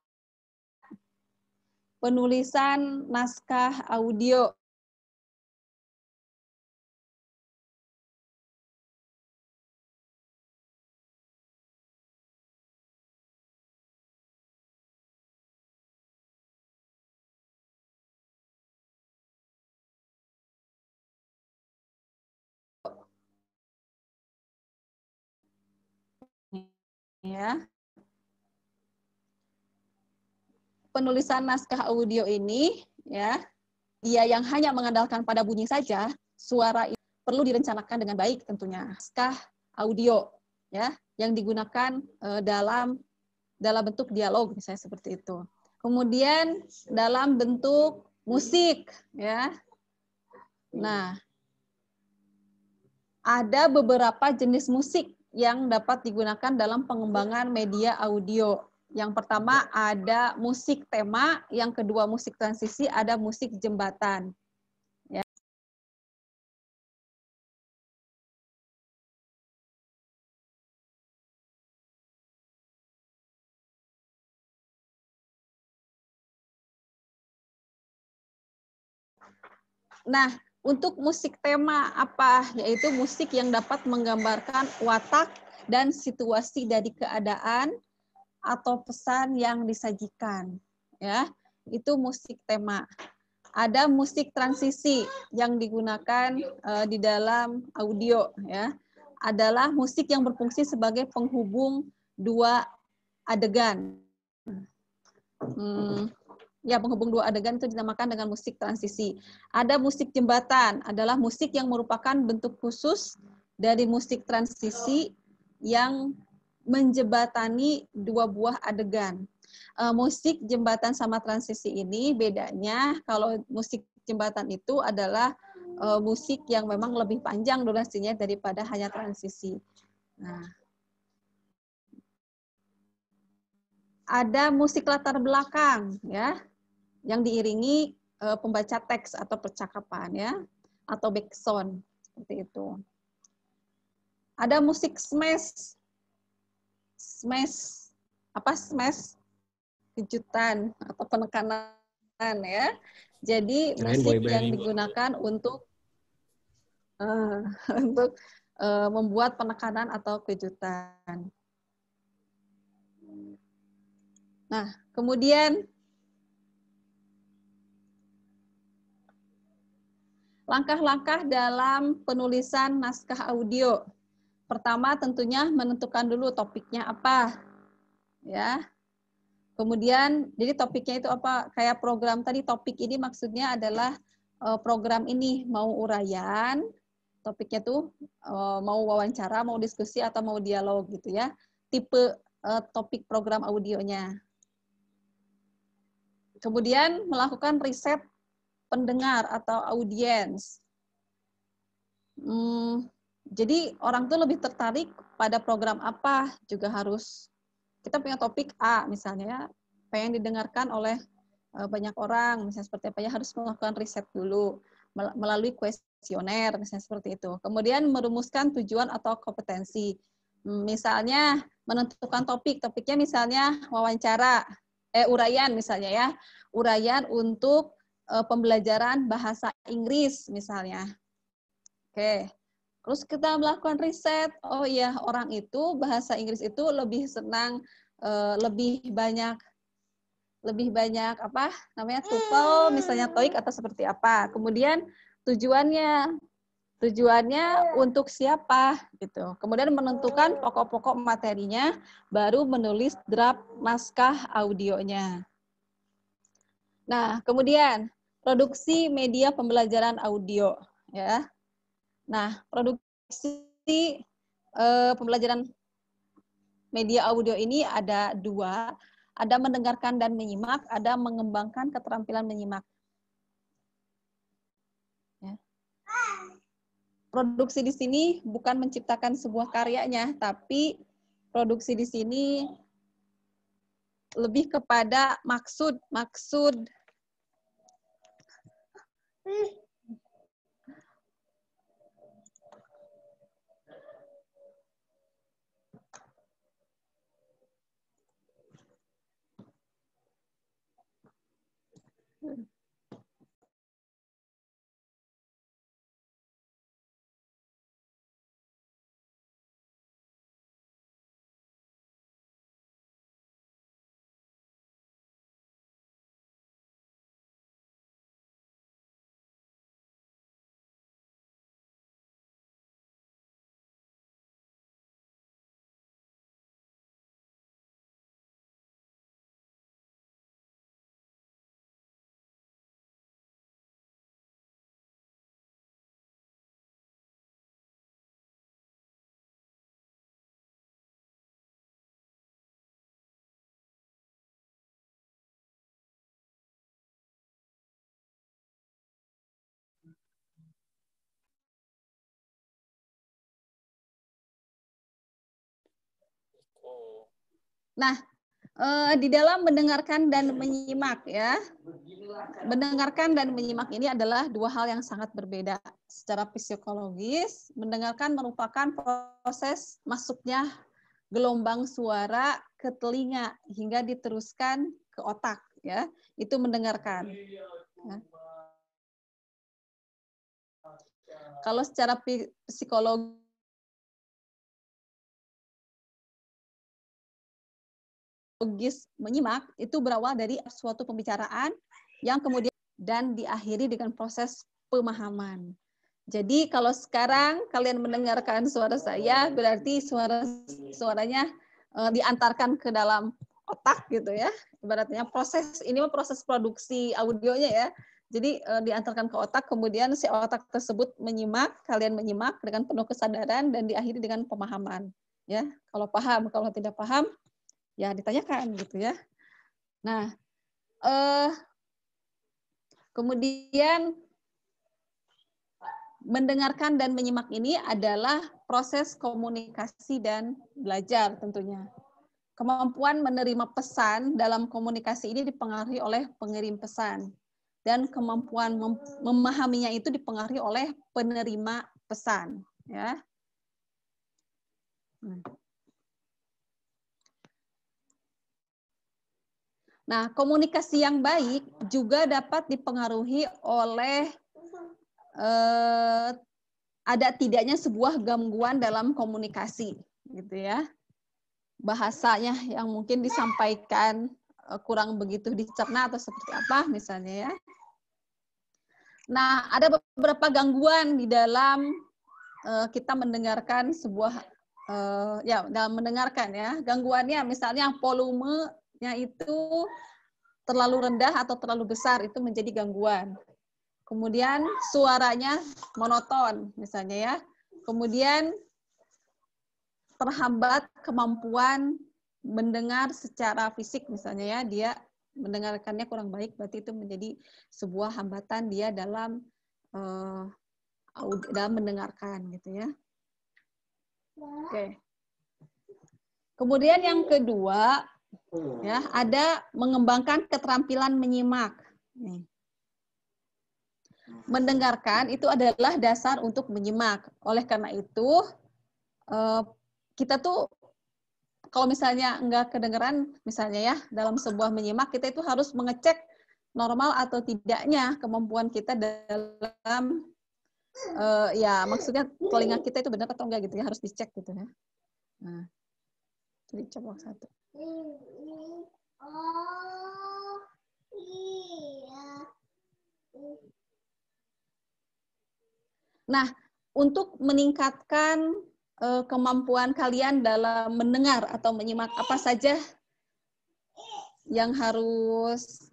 penulisan naskah audio ya. penulisan naskah audio ini ya dia yang hanya mengandalkan pada bunyi saja suara ini perlu direncanakan dengan baik tentunya naskah audio ya yang digunakan eh, dalam dalam bentuk dialog misalnya seperti itu kemudian dalam bentuk musik ya nah ada beberapa jenis musik yang dapat digunakan dalam pengembangan media audio yang pertama ada musik tema, yang kedua musik transisi, ada musik jembatan. Ya. Nah, untuk musik tema apa? Yaitu musik yang dapat menggambarkan watak dan situasi dari keadaan atau pesan yang disajikan. Ya, itu musik tema. Ada musik transisi yang digunakan uh, di dalam audio ya. Adalah musik yang berfungsi sebagai penghubung dua adegan. Hmm, ya penghubung dua adegan itu dinamakan dengan musik transisi. Ada musik jembatan, adalah musik yang merupakan bentuk khusus dari musik transisi yang menjebatani dua buah adegan. Uh, musik jembatan sama transisi ini bedanya kalau musik jembatan itu adalah uh, musik yang memang lebih panjang durasinya daripada hanya transisi. Nah, ada musik latar belakang ya yang diiringi e, pembaca teks atau percakapan ya atau background seperti itu. Ada musik smash smash apa smash kejutan atau penekanan ya. Jadi Keren musik boy, yang digunakan untuk uh, untuk uh, membuat penekanan atau kejutan. Nah, kemudian langkah-langkah dalam penulisan naskah audio. Pertama tentunya menentukan dulu topiknya apa. Ya. Kemudian jadi topiknya itu apa? Kayak program tadi topik ini maksudnya adalah eh, program ini mau urayan topiknya tuh eh, mau wawancara, mau diskusi atau mau dialog gitu ya. Tipe eh, topik program audionya. Kemudian melakukan riset pendengar atau audiens. Hmm, jadi orang tuh lebih tertarik pada program apa juga harus kita punya topik A misalnya pengen didengarkan oleh eh, banyak orang misalnya seperti apa ya harus melakukan riset dulu melalui kuesioner misalnya seperti itu. Kemudian merumuskan tujuan atau kompetensi. Hmm, misalnya menentukan topik, topiknya misalnya wawancara eh uraian misalnya ya. Uraian untuk eh, pembelajaran bahasa Inggris misalnya. Oke. Terus kita melakukan riset, oh iya orang itu bahasa Inggris itu lebih senang, eh, lebih banyak lebih banyak apa namanya TOEFL misalnya TOEIC atau seperti apa. Kemudian tujuannya tujuannya untuk siapa gitu. Kemudian menentukan pokok-pokok materinya baru menulis draft naskah audionya. Nah, kemudian produksi media pembelajaran audio ya. Nah, produksi eh, pembelajaran media audio ini ada dua, ada mendengarkan dan menyimak, ada mengembangkan keterampilan menyimak. Ya. Produksi di sini bukan menciptakan sebuah karyanya, tapi produksi di sini lebih kepada maksud, maksud. Hmm. Nah, eh, di dalam mendengarkan dan menyimak ya. Mendengarkan dan menyimak ini adalah dua hal yang sangat berbeda. Secara psikologis. mendengarkan merupakan proses masuknya gelombang suara ke telinga hingga diteruskan ke otak ya. Itu mendengarkan. Ya. Kalau secara psikologi logis menyimak itu berawal dari suatu pembicaraan yang kemudian dan diakhiri dengan proses pemahaman. Jadi kalau sekarang kalian mendengarkan suara saya berarti suara suaranya e, diantarkan ke dalam otak gitu ya. Ibaratnya proses ini mah proses produksi audionya ya. Jadi e, diantarkan ke otak kemudian si otak tersebut menyimak, kalian menyimak dengan penuh kesadaran dan diakhiri dengan pemahaman ya. Kalau paham, kalau tidak paham ya ditanyakan gitu ya. Nah, eh, kemudian mendengarkan dan menyimak ini adalah proses komunikasi dan belajar tentunya. Kemampuan menerima pesan dalam komunikasi ini dipengaruhi oleh pengirim pesan dan kemampuan memahaminya itu dipengaruhi oleh penerima pesan ya. Hmm. Nah, komunikasi yang baik juga dapat dipengaruhi oleh eh, ada tidaknya sebuah gangguan dalam komunikasi, gitu ya. Bahasanya yang mungkin disampaikan eh, kurang begitu dicerna atau seperti apa misalnya ya. Nah, ada beberapa gangguan di dalam eh, kita mendengarkan sebuah eh, ya dalam mendengarkan ya gangguannya misalnya volume pH-nya itu terlalu rendah atau terlalu besar itu menjadi gangguan. Kemudian suaranya monoton misalnya ya. Kemudian terhambat kemampuan mendengar secara fisik misalnya ya, dia mendengarkannya kurang baik berarti itu menjadi sebuah hambatan dia dalam uh, dalam mendengarkan gitu ya. Oke. Okay. Kemudian yang kedua, Ya, ada mengembangkan keterampilan menyimak. Mendengarkan itu adalah dasar untuk menyimak. Oleh karena itu, eh, kita tuh kalau misalnya nggak kedengeran, misalnya ya, dalam sebuah menyimak, kita itu harus mengecek normal atau tidaknya kemampuan kita dalam, uh, ya maksudnya telinga kita itu benar atau enggak gitu ya, harus dicek gitu ya. Nah, jadi coba satu. Nah, untuk meningkatkan uh, kemampuan kalian dalam mendengar atau menyimak apa saja yang harus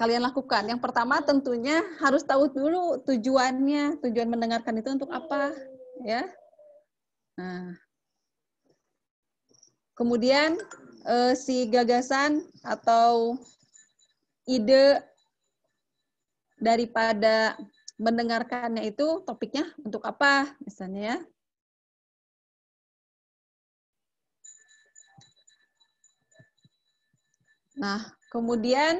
kalian lakukan. Yang pertama tentunya harus tahu dulu tujuannya, tujuan mendengarkan itu untuk apa, ya. Nah, Kemudian eh, si gagasan atau ide daripada mendengarkannya itu topiknya untuk apa misalnya ya. Nah, kemudian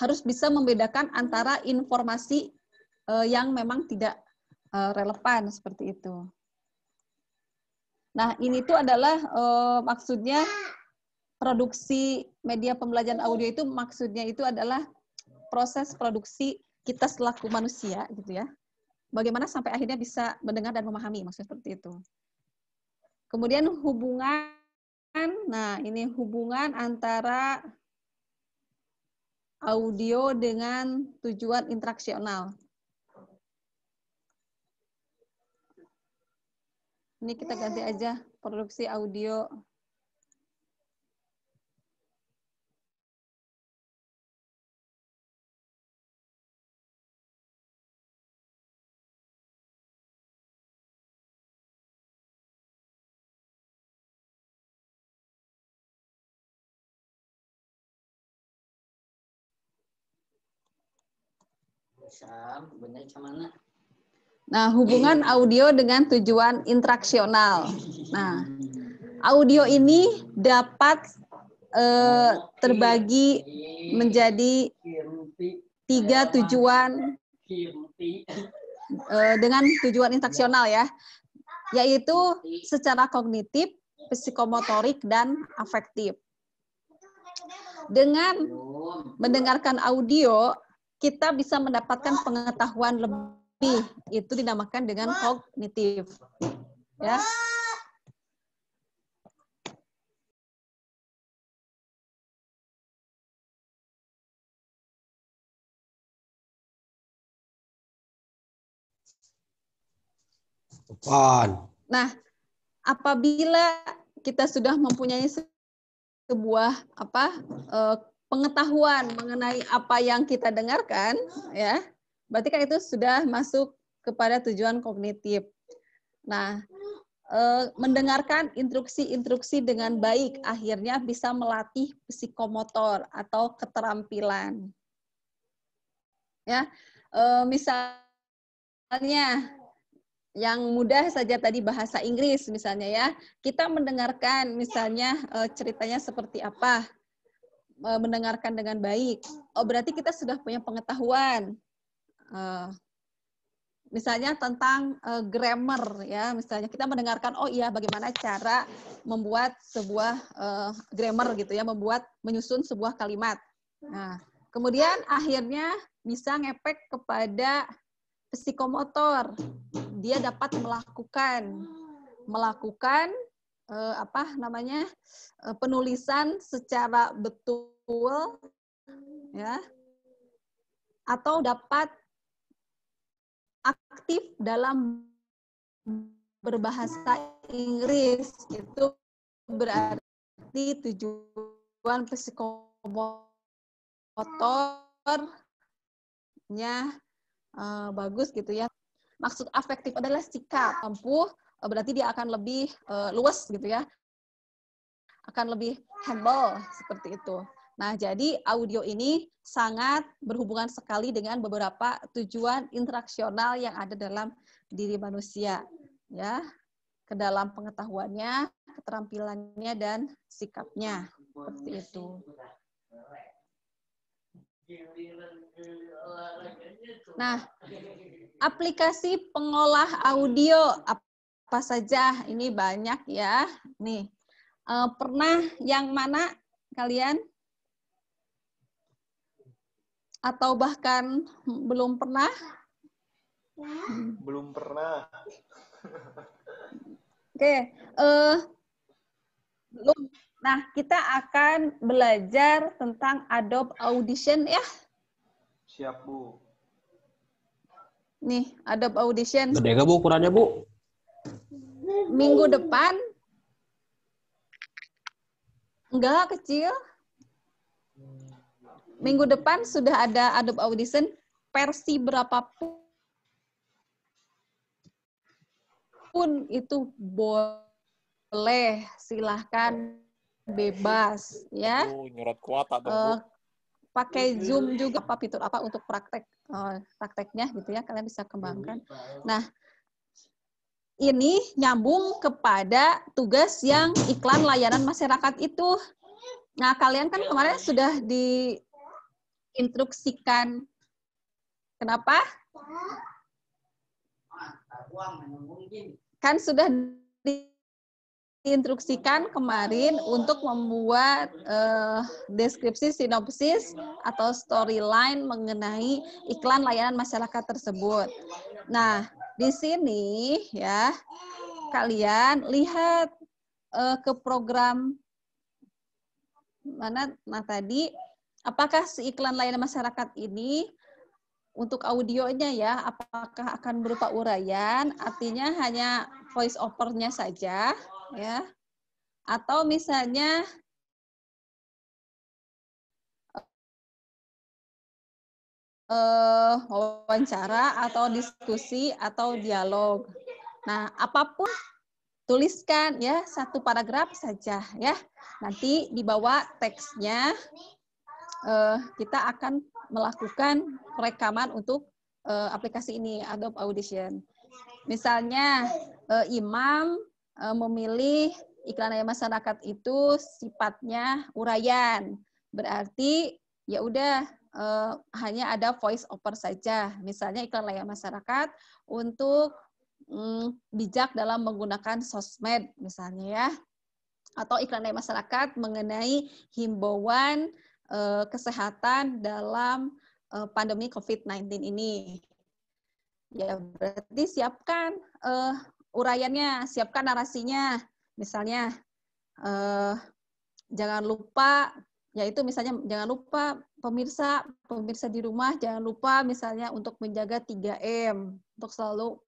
harus bisa membedakan antara informasi eh, yang memang tidak eh, relevan seperti itu. Nah, ini tuh adalah uh, maksudnya produksi media pembelajaran audio itu maksudnya itu adalah proses produksi kita selaku manusia gitu ya. Bagaimana sampai akhirnya bisa mendengar dan memahami maksud seperti itu. Kemudian hubungan nah ini hubungan antara audio dengan tujuan interaksional. Ini kita ganti aja produksi audio. Sam, bener kemana? Nah, hubungan audio dengan tujuan interaksional Nah, audio ini dapat eh, terbagi menjadi tiga tujuan eh, dengan tujuan interaksional ya, yaitu secara kognitif, psikomotorik, dan afektif. Dengan mendengarkan audio, kita bisa mendapatkan pengetahuan lebih itu dinamakan dengan kognitif. Ya. Depan. Nah, apabila kita sudah mempunyai sebuah apa eh, pengetahuan mengenai apa yang kita dengarkan, ya, Berarti kan itu sudah masuk kepada tujuan kognitif. Nah, eh, mendengarkan instruksi-instruksi dengan baik akhirnya bisa melatih psikomotor atau keterampilan. Ya, eh, misalnya yang mudah saja tadi bahasa Inggris misalnya ya kita mendengarkan misalnya eh, ceritanya seperti apa mendengarkan dengan baik oh berarti kita sudah punya pengetahuan Eh, misalnya tentang uh, grammar ya misalnya kita mendengarkan oh iya bagaimana cara membuat sebuah uh, grammar gitu ya membuat menyusun sebuah kalimat nah kemudian akhirnya bisa ngepek kepada psikomotor dia dapat melakukan melakukan uh, apa namanya uh, penulisan secara betul ya atau dapat aktif dalam berbahasa Inggris itu berarti tujuan psikomotornya uh, bagus gitu ya. Maksud afektif adalah sikap mampu eh, berarti dia akan lebih uh, luas gitu ya. Akan lebih handle seperti itu. Nah, jadi audio ini sangat berhubungan sekali dengan beberapa tujuan interaksional yang ada dalam diri manusia, ya, ke dalam pengetahuannya, keterampilannya dan sikapnya seperti itu. Nah, aplikasi pengolah audio apa saja? Ini banyak ya. Nih, eh, pernah yang mana kalian atau bahkan belum pernah? Belum pernah. Oke, okay. uh, eh, belum. Nah, kita akan belajar tentang Adobe Audition ya. Siap, Bu. Nih, Adobe Audition. Gede gak, Bu, ukurannya, Bu? Minggu depan. Enggak, kecil. Minggu depan sudah ada Adobe Audition versi berapapun pun itu boleh silahkan bebas ya uh, nyurat kuota uh, pakai zoom juga apa fitur apa untuk praktek uh, prakteknya gitu ya kalian bisa kembangkan nah ini nyambung kepada tugas yang iklan layanan masyarakat itu nah kalian kan kemarin sudah di instruksikan. Kenapa? Kan sudah diinstruksikan kemarin untuk membuat uh, deskripsi sinopsis atau storyline mengenai iklan layanan masyarakat tersebut. Nah, di sini ya kalian lihat uh, ke program mana nah tadi Apakah si iklan layanan masyarakat ini untuk audionya ya, apakah akan berupa urayan? artinya hanya voice over-nya saja ya. Atau misalnya uh, wawancara atau diskusi atau dialog. Nah, apapun tuliskan ya satu paragraf saja ya. Nanti dibawa teksnya uh, kita akan melakukan rekaman untuk uh, aplikasi ini Adobe Audition. Misalnya uh, imam uh, memilih iklan ayam masyarakat itu sifatnya urayan Berarti ya udah uh, hanya ada voice over saja. Misalnya iklan layanan masyarakat untuk mm, bijak dalam menggunakan sosmed misalnya ya. Atau iklan dari masyarakat mengenai himbauan Eh, kesehatan dalam eh, pandemi COVID-19 ini. Ya berarti siapkan uh, uraiannya, siapkan narasinya. Misalnya uh, jangan lupa yaitu misalnya jangan lupa pemirsa pemirsa di rumah jangan lupa misalnya untuk menjaga 3M untuk selalu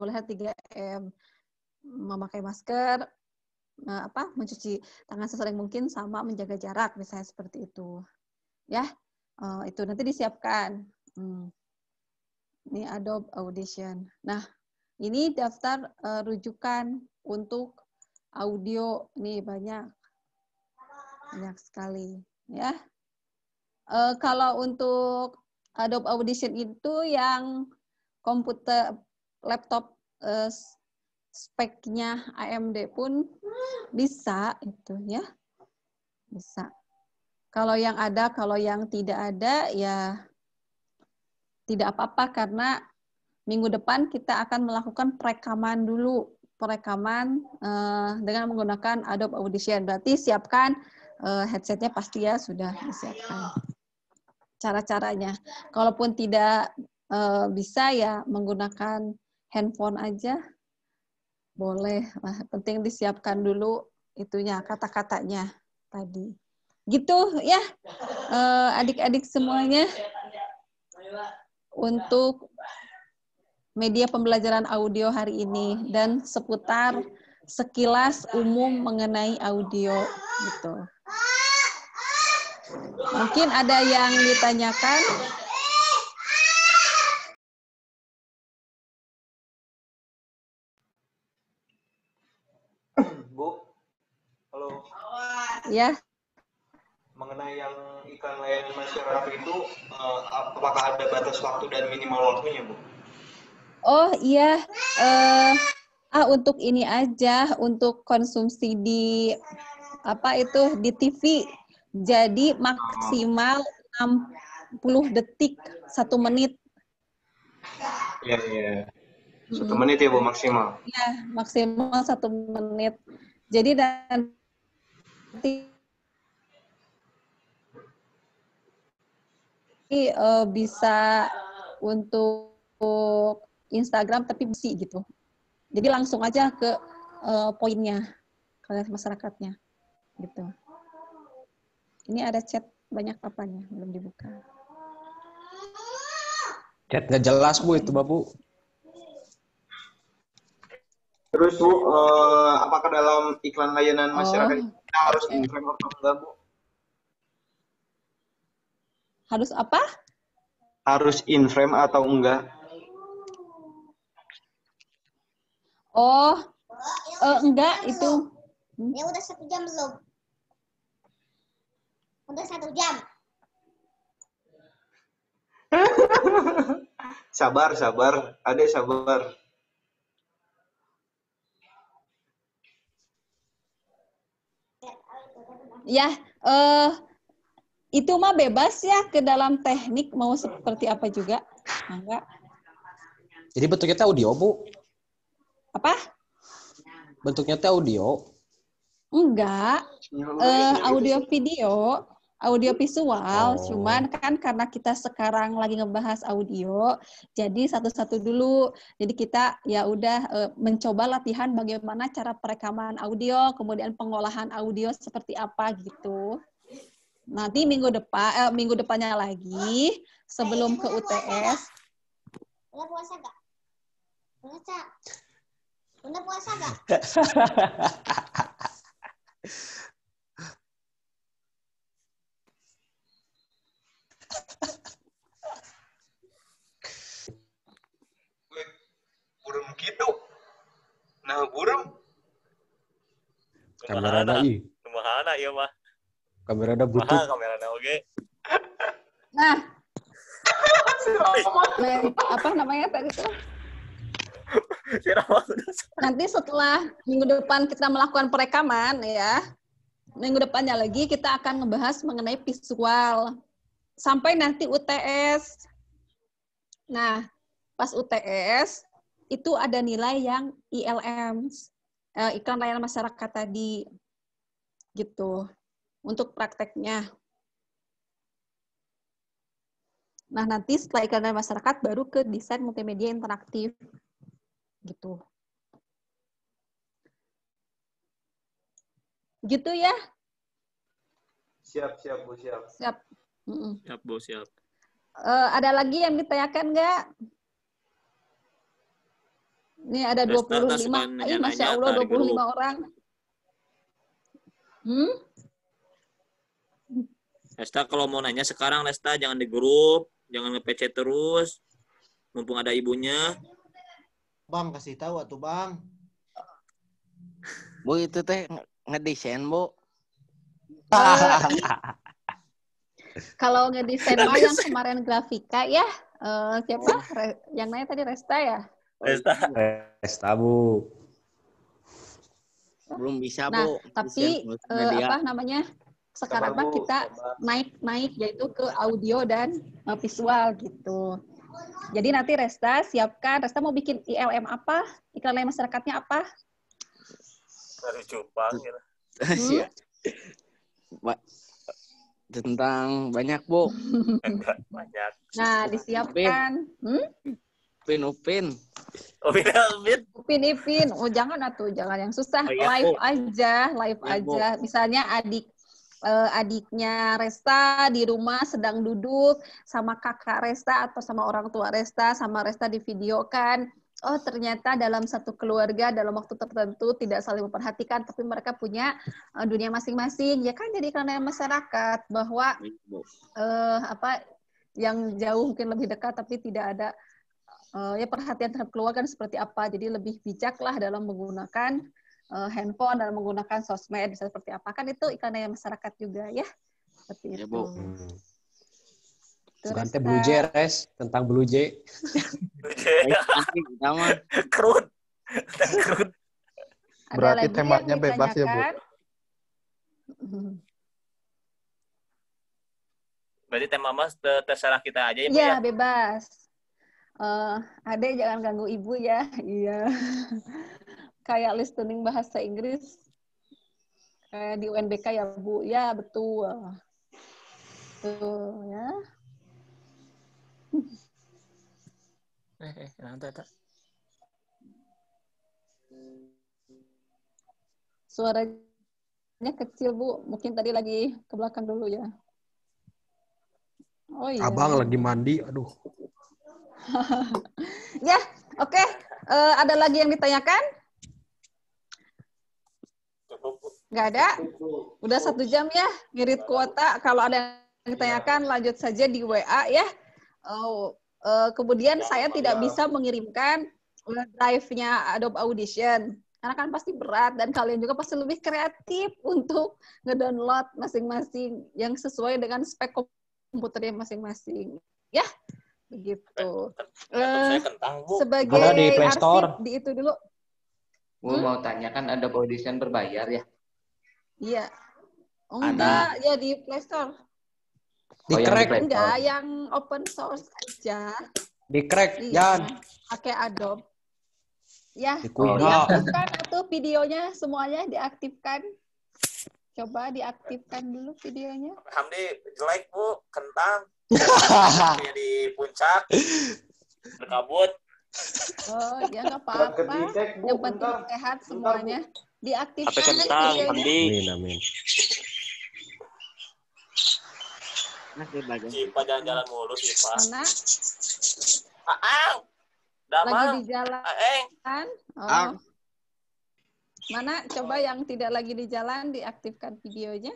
melihat 3M memakai masker Eh, apa mencuci tangan sesering mungkin sama menjaga jarak misalnya seperti itu ya uh, itu nanti disiapkan hmm. ini Adobe Audition nah ini daftar uh, rujukan untuk audio nih banyak banyak sekali ya uh, kalau untuk Adobe Audition itu yang komputer laptop uh, speknya AMD pun bisa itu ya. Bisa. Kalau yang ada, kalau yang tidak ada ya tidak apa-apa karena minggu depan kita akan melakukan perekaman dulu, perekaman uh, dengan menggunakan Adobe Audition. Berarti siapkan uh, headsetnya pasti ya sudah disiapkan. Cara-caranya. Kalaupun tidak uh, bisa ya menggunakan handphone aja boleh, lah penting disiapkan dulu itunya kata-katanya tadi. Gitu ya, eh, adik-adik uh, semuanya untuk media pembelajaran audio hari ini dan seputar sekilas umum mengenai audio gitu. Mungkin ada yang ditanyakan. ya mengenai yang iklan layanan masyarakat itu uh, apakah ada batas waktu dan minimal waktunya bu? Oh iya uh, ah untuk ini aja untuk konsumsi di apa itu di TV jadi maksimal 60 detik satu menit. Iya iya satu menit ya bu maksimal. Iya maksimal satu menit. Jadi dan uh, bisa untuk Instagram tapi besi gitu. Jadi langsung aja ke uh, poinnya ke masyarakatnya gitu. Ini ada chat banyak papanya belum dibuka. Chat nggak jelas bu itu babu. Terus bu, uh, apakah dalam iklan layanan oh. masyarakat oh harus di atau enggak Bu? Harus apa? Harus in frame atau enggak? Oh, oh uh, enggak itu. Hmm. Ya udah satu jam belum? Udah satu jam. sabar, sabar. Ade sabar. ya eh itu mah bebas ya ke dalam teknik mau seperti apa juga. Nah, enggak. Jadi bentuknya teh audio, Bu? Apa? Bentuknya teh audio. Enggak. Ya eh ya, ya, audio video audio visual, oh. cuman kan karena kita sekarang lagi ngebahas audio, jadi satu-satu dulu. Jadi kita ya udah eh, mencoba latihan bagaimana cara perekaman audio, kemudian pengolahan audio seperti apa gitu. Nanti minggu depan eh, minggu depannya lagi sebelum ke UTS. Udah puasa gak? Puasa. Udah puasa gak? burung gitu nah burung kamera ada i kemana iya mah kamera ada iya, butuh kamera ada oke okay. nah apa namanya tadi tuh Nanti setelah minggu depan kita melakukan perekaman ya, minggu depannya lagi kita akan ngebahas mengenai visual sampai nanti UTS. Nah, pas UTS itu ada nilai yang ILM, eh, iklan layanan masyarakat tadi. Gitu. Untuk prakteknya. Nah, nanti setelah iklan layanan masyarakat baru ke desain multimedia interaktif. Gitu. Gitu ya. Siap, siap, Bu, siap. Siap mm Siap, Bu, siap. Uh, ada lagi yang ditanyakan nggak? Ini ada Terus 25. Nanya -nanya Ih, Masya Allah, 25 grup. orang. Hmm? Lesta kalau mau nanya sekarang Lesta jangan di grup, jangan nge-PC terus. Mumpung ada ibunya. Bang kasih tahu atuh Bang. Bu itu teh ngedesain Bu. Kalau ngedesain mah yang kemarin grafika ya, uh, siapa? Re yang nanya tadi Resta ya? Resta. Resta, Bu. Belum bisa, nah, Bu. tapi uh, apa namanya? Sekarang mah kita naik-naik yaitu ke audio dan uh, visual gitu. Jadi nanti Resta siapkan. Resta mau bikin ILM apa? Iklan layanan masyarakatnya apa? Dari coba ya. Iya. Hmm? tentang banyak bu banyak nah disiapkan Upin. Hmm? Upin Upin Upin Upin oh jangan atuh jangan yang susah oh, iya, live bu. aja live ya, aja bu. misalnya adik uh, adiknya Resta di rumah sedang duduk sama kakak Resta atau sama orang tua Resta sama Resta di video kan oh ternyata dalam satu keluarga dalam waktu tertentu tidak saling memperhatikan tapi mereka punya uh, dunia masing-masing ya kan jadi karena masyarakat bahwa uh, apa yang jauh mungkin lebih dekat tapi tidak ada uh, ya perhatian terhadap keluarga seperti apa jadi lebih bijaklah dalam menggunakan handphone dan menggunakan sosmed seperti apa kan itu ikannya masyarakat juga ya seperti ya, itu. Bu. Hmm. Bukan teh Blue Jay, eh, Res. Tentang Blue Jay. Blue Jay. Kerut. kerut. Berarti temanya bebas ya, Bu? Berarti tema mas terserah kita aja ya, Bu? Iya, ya, bebas. Uh, Ade jangan ganggu ibu ya. Iya. Kayak listening bahasa Inggris kayak di UNBK ya Bu. Iya, ya, betul. Tuh ya eh eh nanti tak suaranya kecil bu mungkin tadi lagi ke belakang dulu ya oh iya abang lagi mandi aduh ya oke okay. uh, eh, ada lagi yang ditanyakan nggak ada udah satu jam ya ngirit kuota kalau ada yang ditanyakan lanjut saja di wa ya Oh, uh, kemudian ya, saya tidak bisa mengirimkan live eh, nya Adobe Audition karena kan pasti berat dan kalian juga pasti lebih kreatif untuk ngedownload masing-masing yang sesuai dengan spek komputernya masing-masing. Ya, begitu. Eh, sebagai di Play Store. Arsip, di itu dulu. gue hmm? mau tanya kan ada audition berbayar ya? Iya. Oh, enggak, ya di Play Store. Di oh, crack. Yang Enggak, oh. yang open source aja. Di crack, iya. Jan. Pakai Adobe. Ya, oh, diaktifkan atau videonya semuanya diaktifkan. Coba diaktifkan dulu videonya. Hamdi jelek, Bu. Kentang. di puncak. Berkabut. Oh, ya nggak apa-apa. Yang penting sehat semuanya. Diaktifkan. Apa kentang, Hamdi? Amin, amin. Cipa jangan jalan mulu, Cipa. Mana? Aang. Ah, Damang. Lagi di jalan. Aeng. Ah, kan? Oh. Aang. Mana? Coba yang tidak lagi di jalan diaktifkan videonya.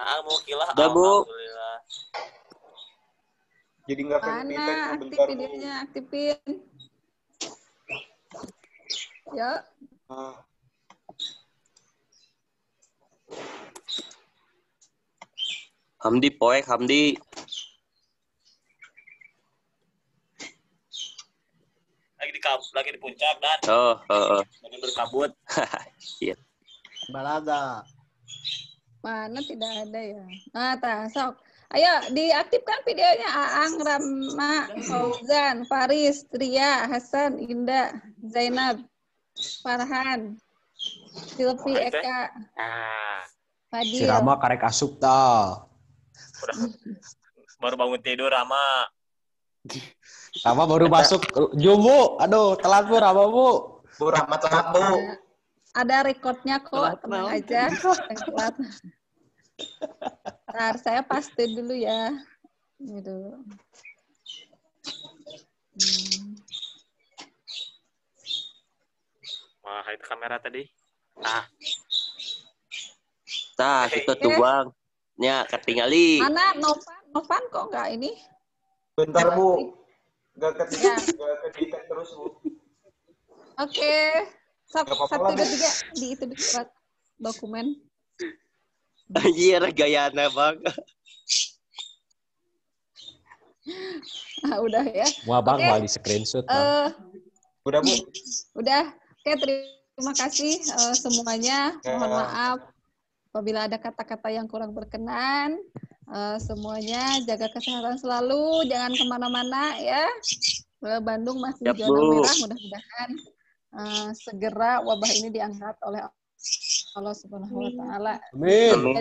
Aang mau kilah. Jadi nggak kegedean. Mana? Aktif videonya, aktifin. Yuk. Ah. Hamdi poek Hamdi. Lagi di kab lagi di puncak dan. Oh, oh, oh. Lagi berkabut. Iya. Balada. Mana tidak ada ya? Ah, tasok. Ayo diaktifkan videonya Aang, Rama, Fauzan, Faris, Tria, Hasan, Indah, Zainab, Farhan, Silvi, Eka, ah. Fadil. Si Rama karek asup tau udah baru bangun tidur sama sama baru masuk jumbo aduh telat bu Rama bu bu Rama telat bu ada recordnya kok tenang aja telat Ntar saya pasti dulu ya gitu hmm. Wah, itu kamera tadi. Ah. Nah, itu tuang. Eh. Ya, ketinggali. Mana Novan? Novan kok enggak ini? Bentar, Bu. Nggak ketinggalan, enggak kedetek terus, Bu. Oke. Okay. Satu, dua, tiga. Di itu di surat dokumen. Anjir, iya, gayana bang. Nah, udah ya. Wah bang, okay. di screenshot. Bang. Eh, udah bu. Udah. Oke, terima kasih eh, semuanya. Mohon ya. maaf Apabila ada kata-kata yang kurang berkenan, eh, semuanya jaga kesehatan selalu, jangan kemana-mana ya. Bandung masih zona merah, mudah-mudahan eh, segera wabah ini diangkat oleh Allah Subhanahu Wa Taala. Amin.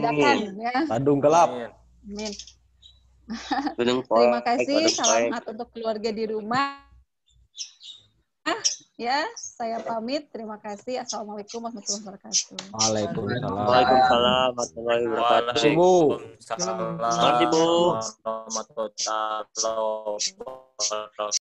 ya. Bandung gelap. Amin. Terima kasih. selamat untuk keluarga di rumah. Ya, saya pamit. Terima kasih. Assalamualaikum warahmatullahi wabarakatuh. Waalaikumsalam. Waalaikumsalam warahmatullahi wabarakatuh. Ibu. Waalaikumsalam warahmatullahi wabarakatuh.